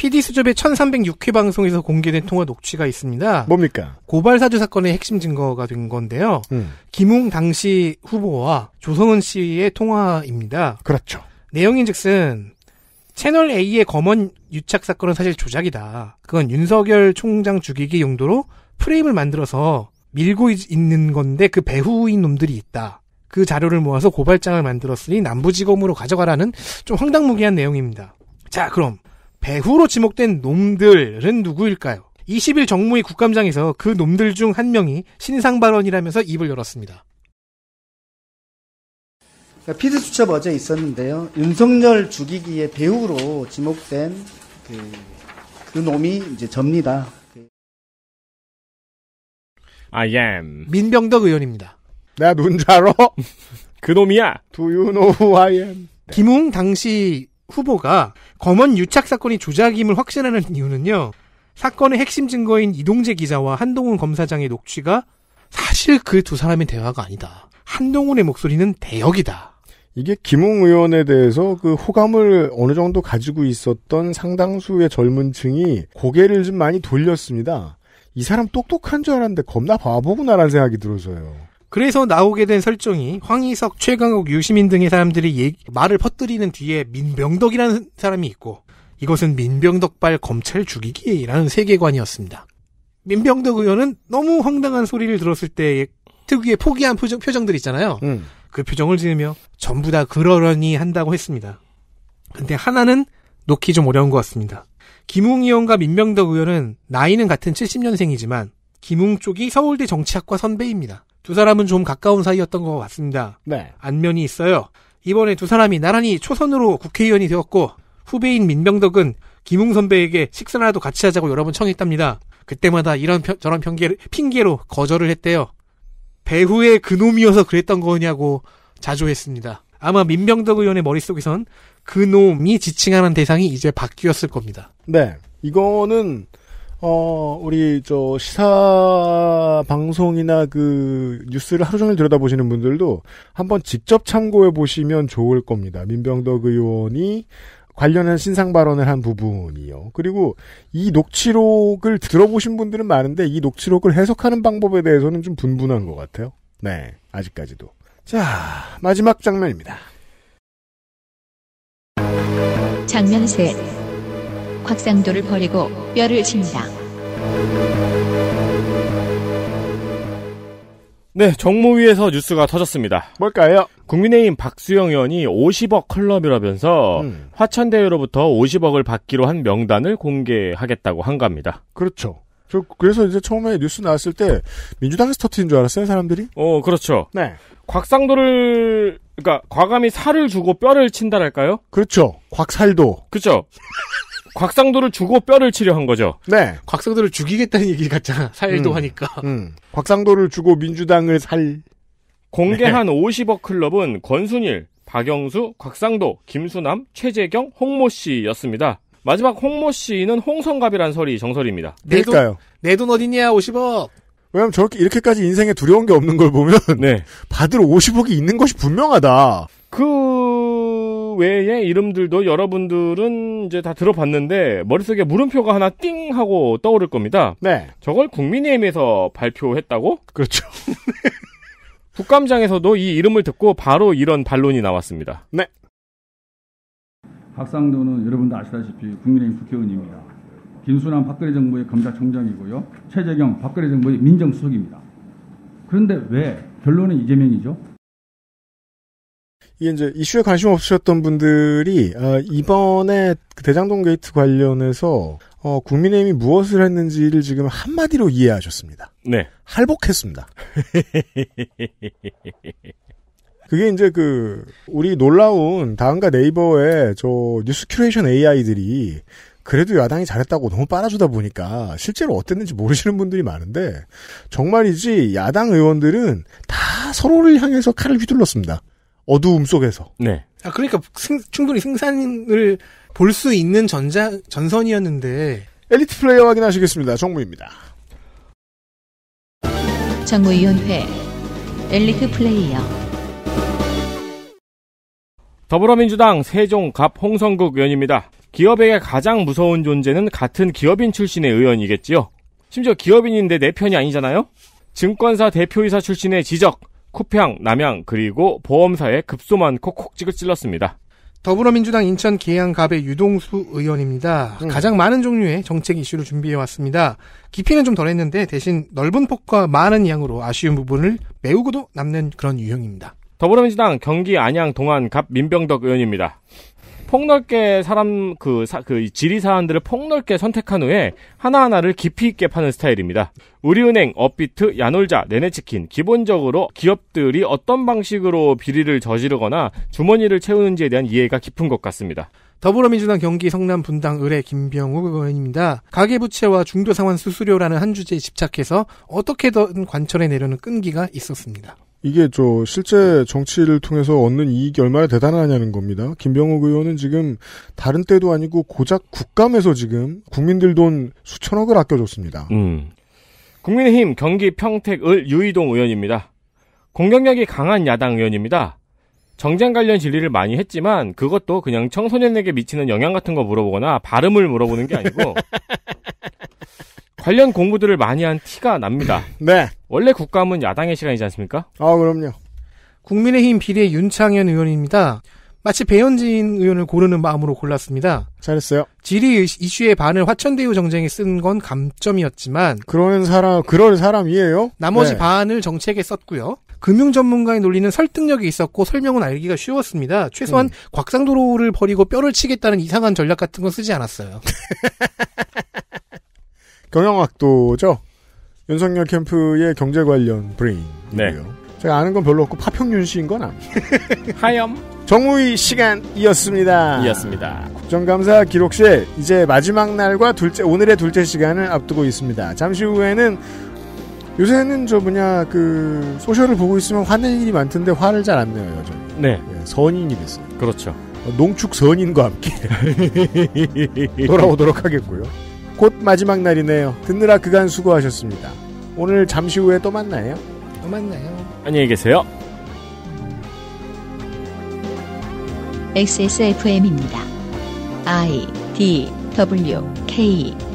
PD 수첩의 1306회 방송에서 공개된 통화 녹취가 있습니다. 뭡니까? 고발사주 사건의 핵심 증거가 된 건데요. 음. 김웅 당시 후보와 조성은 씨의 통화입니다. 그렇죠. 내용인 즉슨 채널 A의 검언 유착 사건은 사실 조작이다. 그건 윤석열 총장 죽이기 용도로 프레임을 만들어서 밀고 있는 건데 그 배후인 놈들이 있다. 그 자료를 모아서 고발장을 만들었으니 남부지검으로 가져가라는 좀 황당무계한 내용입니다. 자, 그럼 배후로 지목된 놈들은 누구일까요? 20일 정무위 국감장에서 그 놈들 중 한 명이 신상 발언이라면서 입을 열었습니다. 피드 수첩 어제 있었는데요. 윤석열 죽이기에 배후로 지목된 그, 그 놈이 이제 접니다. I am. 민병덕 의원입니다. 내가 눈자로 그놈이야. Do you know who I am? 김웅 당시 후보가 검언 유착 사건이 조작임을 확신하는 이유는요. 사건의 핵심 증거인 이동재 기자와 한동훈 검사장의 녹취가 사실 그 두 사람의 대화가 아니다. 한동훈의 목소리는 대역이다. 이게 김웅 의원에 대해서 그 호감을 어느 정도 가지고 있었던 상당수의 젊은 층이 고개를 좀 많이 돌렸습니다. 이 사람 똑똑한 줄 알았는데 겁나 바보구나라는 생각이 들어서요. 그래서 나오게 된 설정이 황희석, 최강욱, 유시민 등의 사람들이 얘기, 말을 퍼뜨리는 뒤에 민병덕이라는 사람이 있고 이것은 민병덕발 검찰 죽이기라는 세계관이었습니다. 민병덕 의원은 너무 황당한 소리를 들었을 때 특유의 포기한 표정, 표정들 있잖아요. 음. 그 표정을 지으며 전부 다 그러려니 한다고 했습니다. 근데 하나는 놓기 좀 어려운 것 같습니다. 김웅 의원과 민병덕 의원은 나이는 같은 70년생이지만 김웅 쪽이 서울대 정치학과 선배입니다. 두 사람은 좀 가까운 사이였던 것 같습니다. 네. 안면이 있어요. 이번에 두 사람이 나란히 초선으로 국회의원이 되었고 후배인 민병덕은 김웅 선배에게 식사라도 같이 하자고 여러 번 청했답니다. 그때마다 이런 편, 저런 핑계를 핑계로 거절을 했대요. 배후의 그놈이어서 그랬던 거냐고 자조했습니다. 아마 민병덕 의원의 머릿속에선 그놈이 지칭하는 대상이 이제 바뀌었을 겁니다. 네. 이거는 어, 우리 저 시사 방송이나 그 뉴스를 하루 종일 들여다보시는 분들도 한번 직접 참고해 보시면 좋을 겁니다. 민병덕 의원이 관련한 신상 발언을 한 부분이요. 그리고 이 녹취록을 들어보신 분들은 많은데 이 녹취록을 해석하는 방법에 대해서는 좀 분분한 것 같아요. 네, 아직까지도. 자, 마지막 장면입니다. 장면 셋. 곽상도를 버리고 뼈를 친다. 네, 정무위에서 뉴스가 터졌습니다. 뭘까요? 국민의힘 박수영 의원이 50억 클럽이라면서 음. 화천대유로부터 50억을 받기로 한 명단을 공개하겠다고 한 겁니다. 그렇죠. 저 그래서 이제 처음에 뉴스 나왔을 때 민주당에서 터트린 줄 알았어요, 사람들이? 어, 그렇죠. 네. 곽상도를 그러니까 과감히 살을 주고 뼈를 친다랄까요? 그렇죠. 곽살도. 그렇죠. 곽상도를 주고 뼈를 치려 한 거죠. 네. 곽상도를 죽이겠다는 얘기 같잖아. 살도 음, 하니까. 음. 곽상도를 주고 민주당을 살. 공개한 네. 50억 클럽은 권순일, 박영수, 곽상도, 김수남, 최재경, 홍모 씨였습니다. 마지막 홍모 씨는 홍성갑이란 설이 정설입니다. 그러니까요. 내 돈 어디냐 50억. 왜냐면 저렇게 이렇게까지 인생에 두려운 게 없는 걸 보면 네. 받을 50억이 있는 것이 분명하다. 그 외의 이름들도 여러분들은 이제 다 들어봤는데 머릿속에 물음표가 하나 띵 하고 떠오를 겁니다. 네. 저걸 국민의힘에서 발표했다고? 그렇죠. 국감장에서도 이 이름을 듣고 바로 이런 반론이 나왔습니다. 네. 박상도는 여러분도 아시다시피 국민의힘 국회의원입니다. 김순환 박근혜 정부의 검찰총장이고요. 최재경 박근혜 정부의 민정수석입니다. 그런데 왜 결론은 이재명이죠? 이게 이제 이슈에 관심 없으셨던 분들이 아, 이번에 그 대장동 게이트 관련해서 어, 국민의힘이 무엇을 했는지를 지금 한마디로 이해하셨습니다. 네. 할복했습니다. 그게 이제 그 우리 놀라운 다음과 네이버의 저 뉴스 큐레이션 AI들이 그래도 야당이 잘했다고 너무 빨아주다 보니까 실제로 어땠는지 모르시는 분들이 많은데 정말이지 야당 의원들은 다 서로를 향해서 칼을 휘둘렀습니다. 어두움 속에서. 네. 아 그러니까 승, 충분히 승산을 볼 수 있는 전자 전선이었는데. 엘리트 플레이어 확인하시겠습니다. 정무입니다. 정무위원회 엘리트 플레이어. 더불어민주당 세종갑 홍성국 의원입니다. 기업에게 가장 무서운 존재는 같은 기업인 출신의 의원이겠지요. 심지어 기업인인데 내 편이 아니잖아요? 증권사 대표이사 출신의 지적, 쿠평, 남양 그리고 보험사에 급소 많고 콕찍을 찔렀습니다. 더불어민주당 인천 계양갑의 유동수 의원입니다. 음. 가장 많은 종류의 정책 이슈를 준비해 왔습니다. 깊이는 좀 덜했는데 대신 넓은 폭과 많은 양으로 아쉬운 부분을 메우고도 남는 그런 유형입니다. 더불어민주당 경기 안양 동안 갑 민병덕 의원입니다. 폭넓게 사람 그, 사, 그 지리 사안들을 폭넓게 선택한 후에 하나하나를 깊이 있게 파는 스타일입니다. 우리은행, 업비트, 야놀자, 내내치킨 기본적으로 기업들이 어떤 방식으로 비리를 저지르거나 주머니를 채우는지에 대한 이해가 깊은 것 같습니다. 더불어민주당 경기 성남 분당 의뢰 김병욱 의원입니다. 가계부채와 중도상환 수수료라는 한 주제에 집착해서 어떻게든 관철해 내려는 끈기가 있었습니다. 이게 저 실제 정치를 통해서 얻는 이익이 얼마나 대단하냐는 겁니다. 김병욱 의원은 지금 다른 때도 아니고 고작 국감에서 지금 국민들 돈 수천억을 아껴줬습니다. 음. 국민의힘 경기 평택을 유이동 의원입니다. 공격력이 강한 야당 의원입니다. 정장 관련 질의를 많이 했지만 그것도 그냥 청소년에게 미치는 영향 같은 거 물어보거나 발음을 물어보는 게 아니고 관련 공부들을 많이 한 티가 납니다. 네. 원래 국감은 야당의 시간이지 않습니까? 아, 그럼요. 국민의힘 비례 윤창현 의원입니다. 마치 배현진 의원을 고르는 마음으로 골랐습니다. 잘했어요. 지리 이슈의 반을 화천대유 정쟁에 쓴 건 감점이었지만 그런 사람 그런 사람이에요. 나머지 네. 반을 정책에 썼고요. 금융 전문가의 논리는 설득력이 있었고 설명은 알기가 쉬웠습니다. 최소한 음. 곽상도로를 버리고 뼈를 치겠다는 이상한 전략 같은 건 쓰지 않았어요. 경영학도죠. 윤석열 캠프의 경제 관련 브레인이고요. 네. 제가 아는 건 별로 없고 파평윤 씨인 건 압니다. 하염 정우희 시간이었습니다. 이었습니다. 국정감사 기록실 이제 마지막 날과 둘째 오늘의 둘째 시간을 앞두고 있습니다. 잠시 후에는 요새는 저 뭐냐 그 소셜을 보고 있으면 화낼 일이 많던데 화를 잘 안 내요 여전히. 네. 예, 선인이 됐어요. 그렇죠. 농축 선인과 함께 돌아오도록 하겠고요. 곧 마지막 날이네요. 듣느라 그간 수고하셨습니다. 오늘 잠시 후에 또 만나요. 또 만나요. 안녕히 계세요. XSFM입니다. I D W K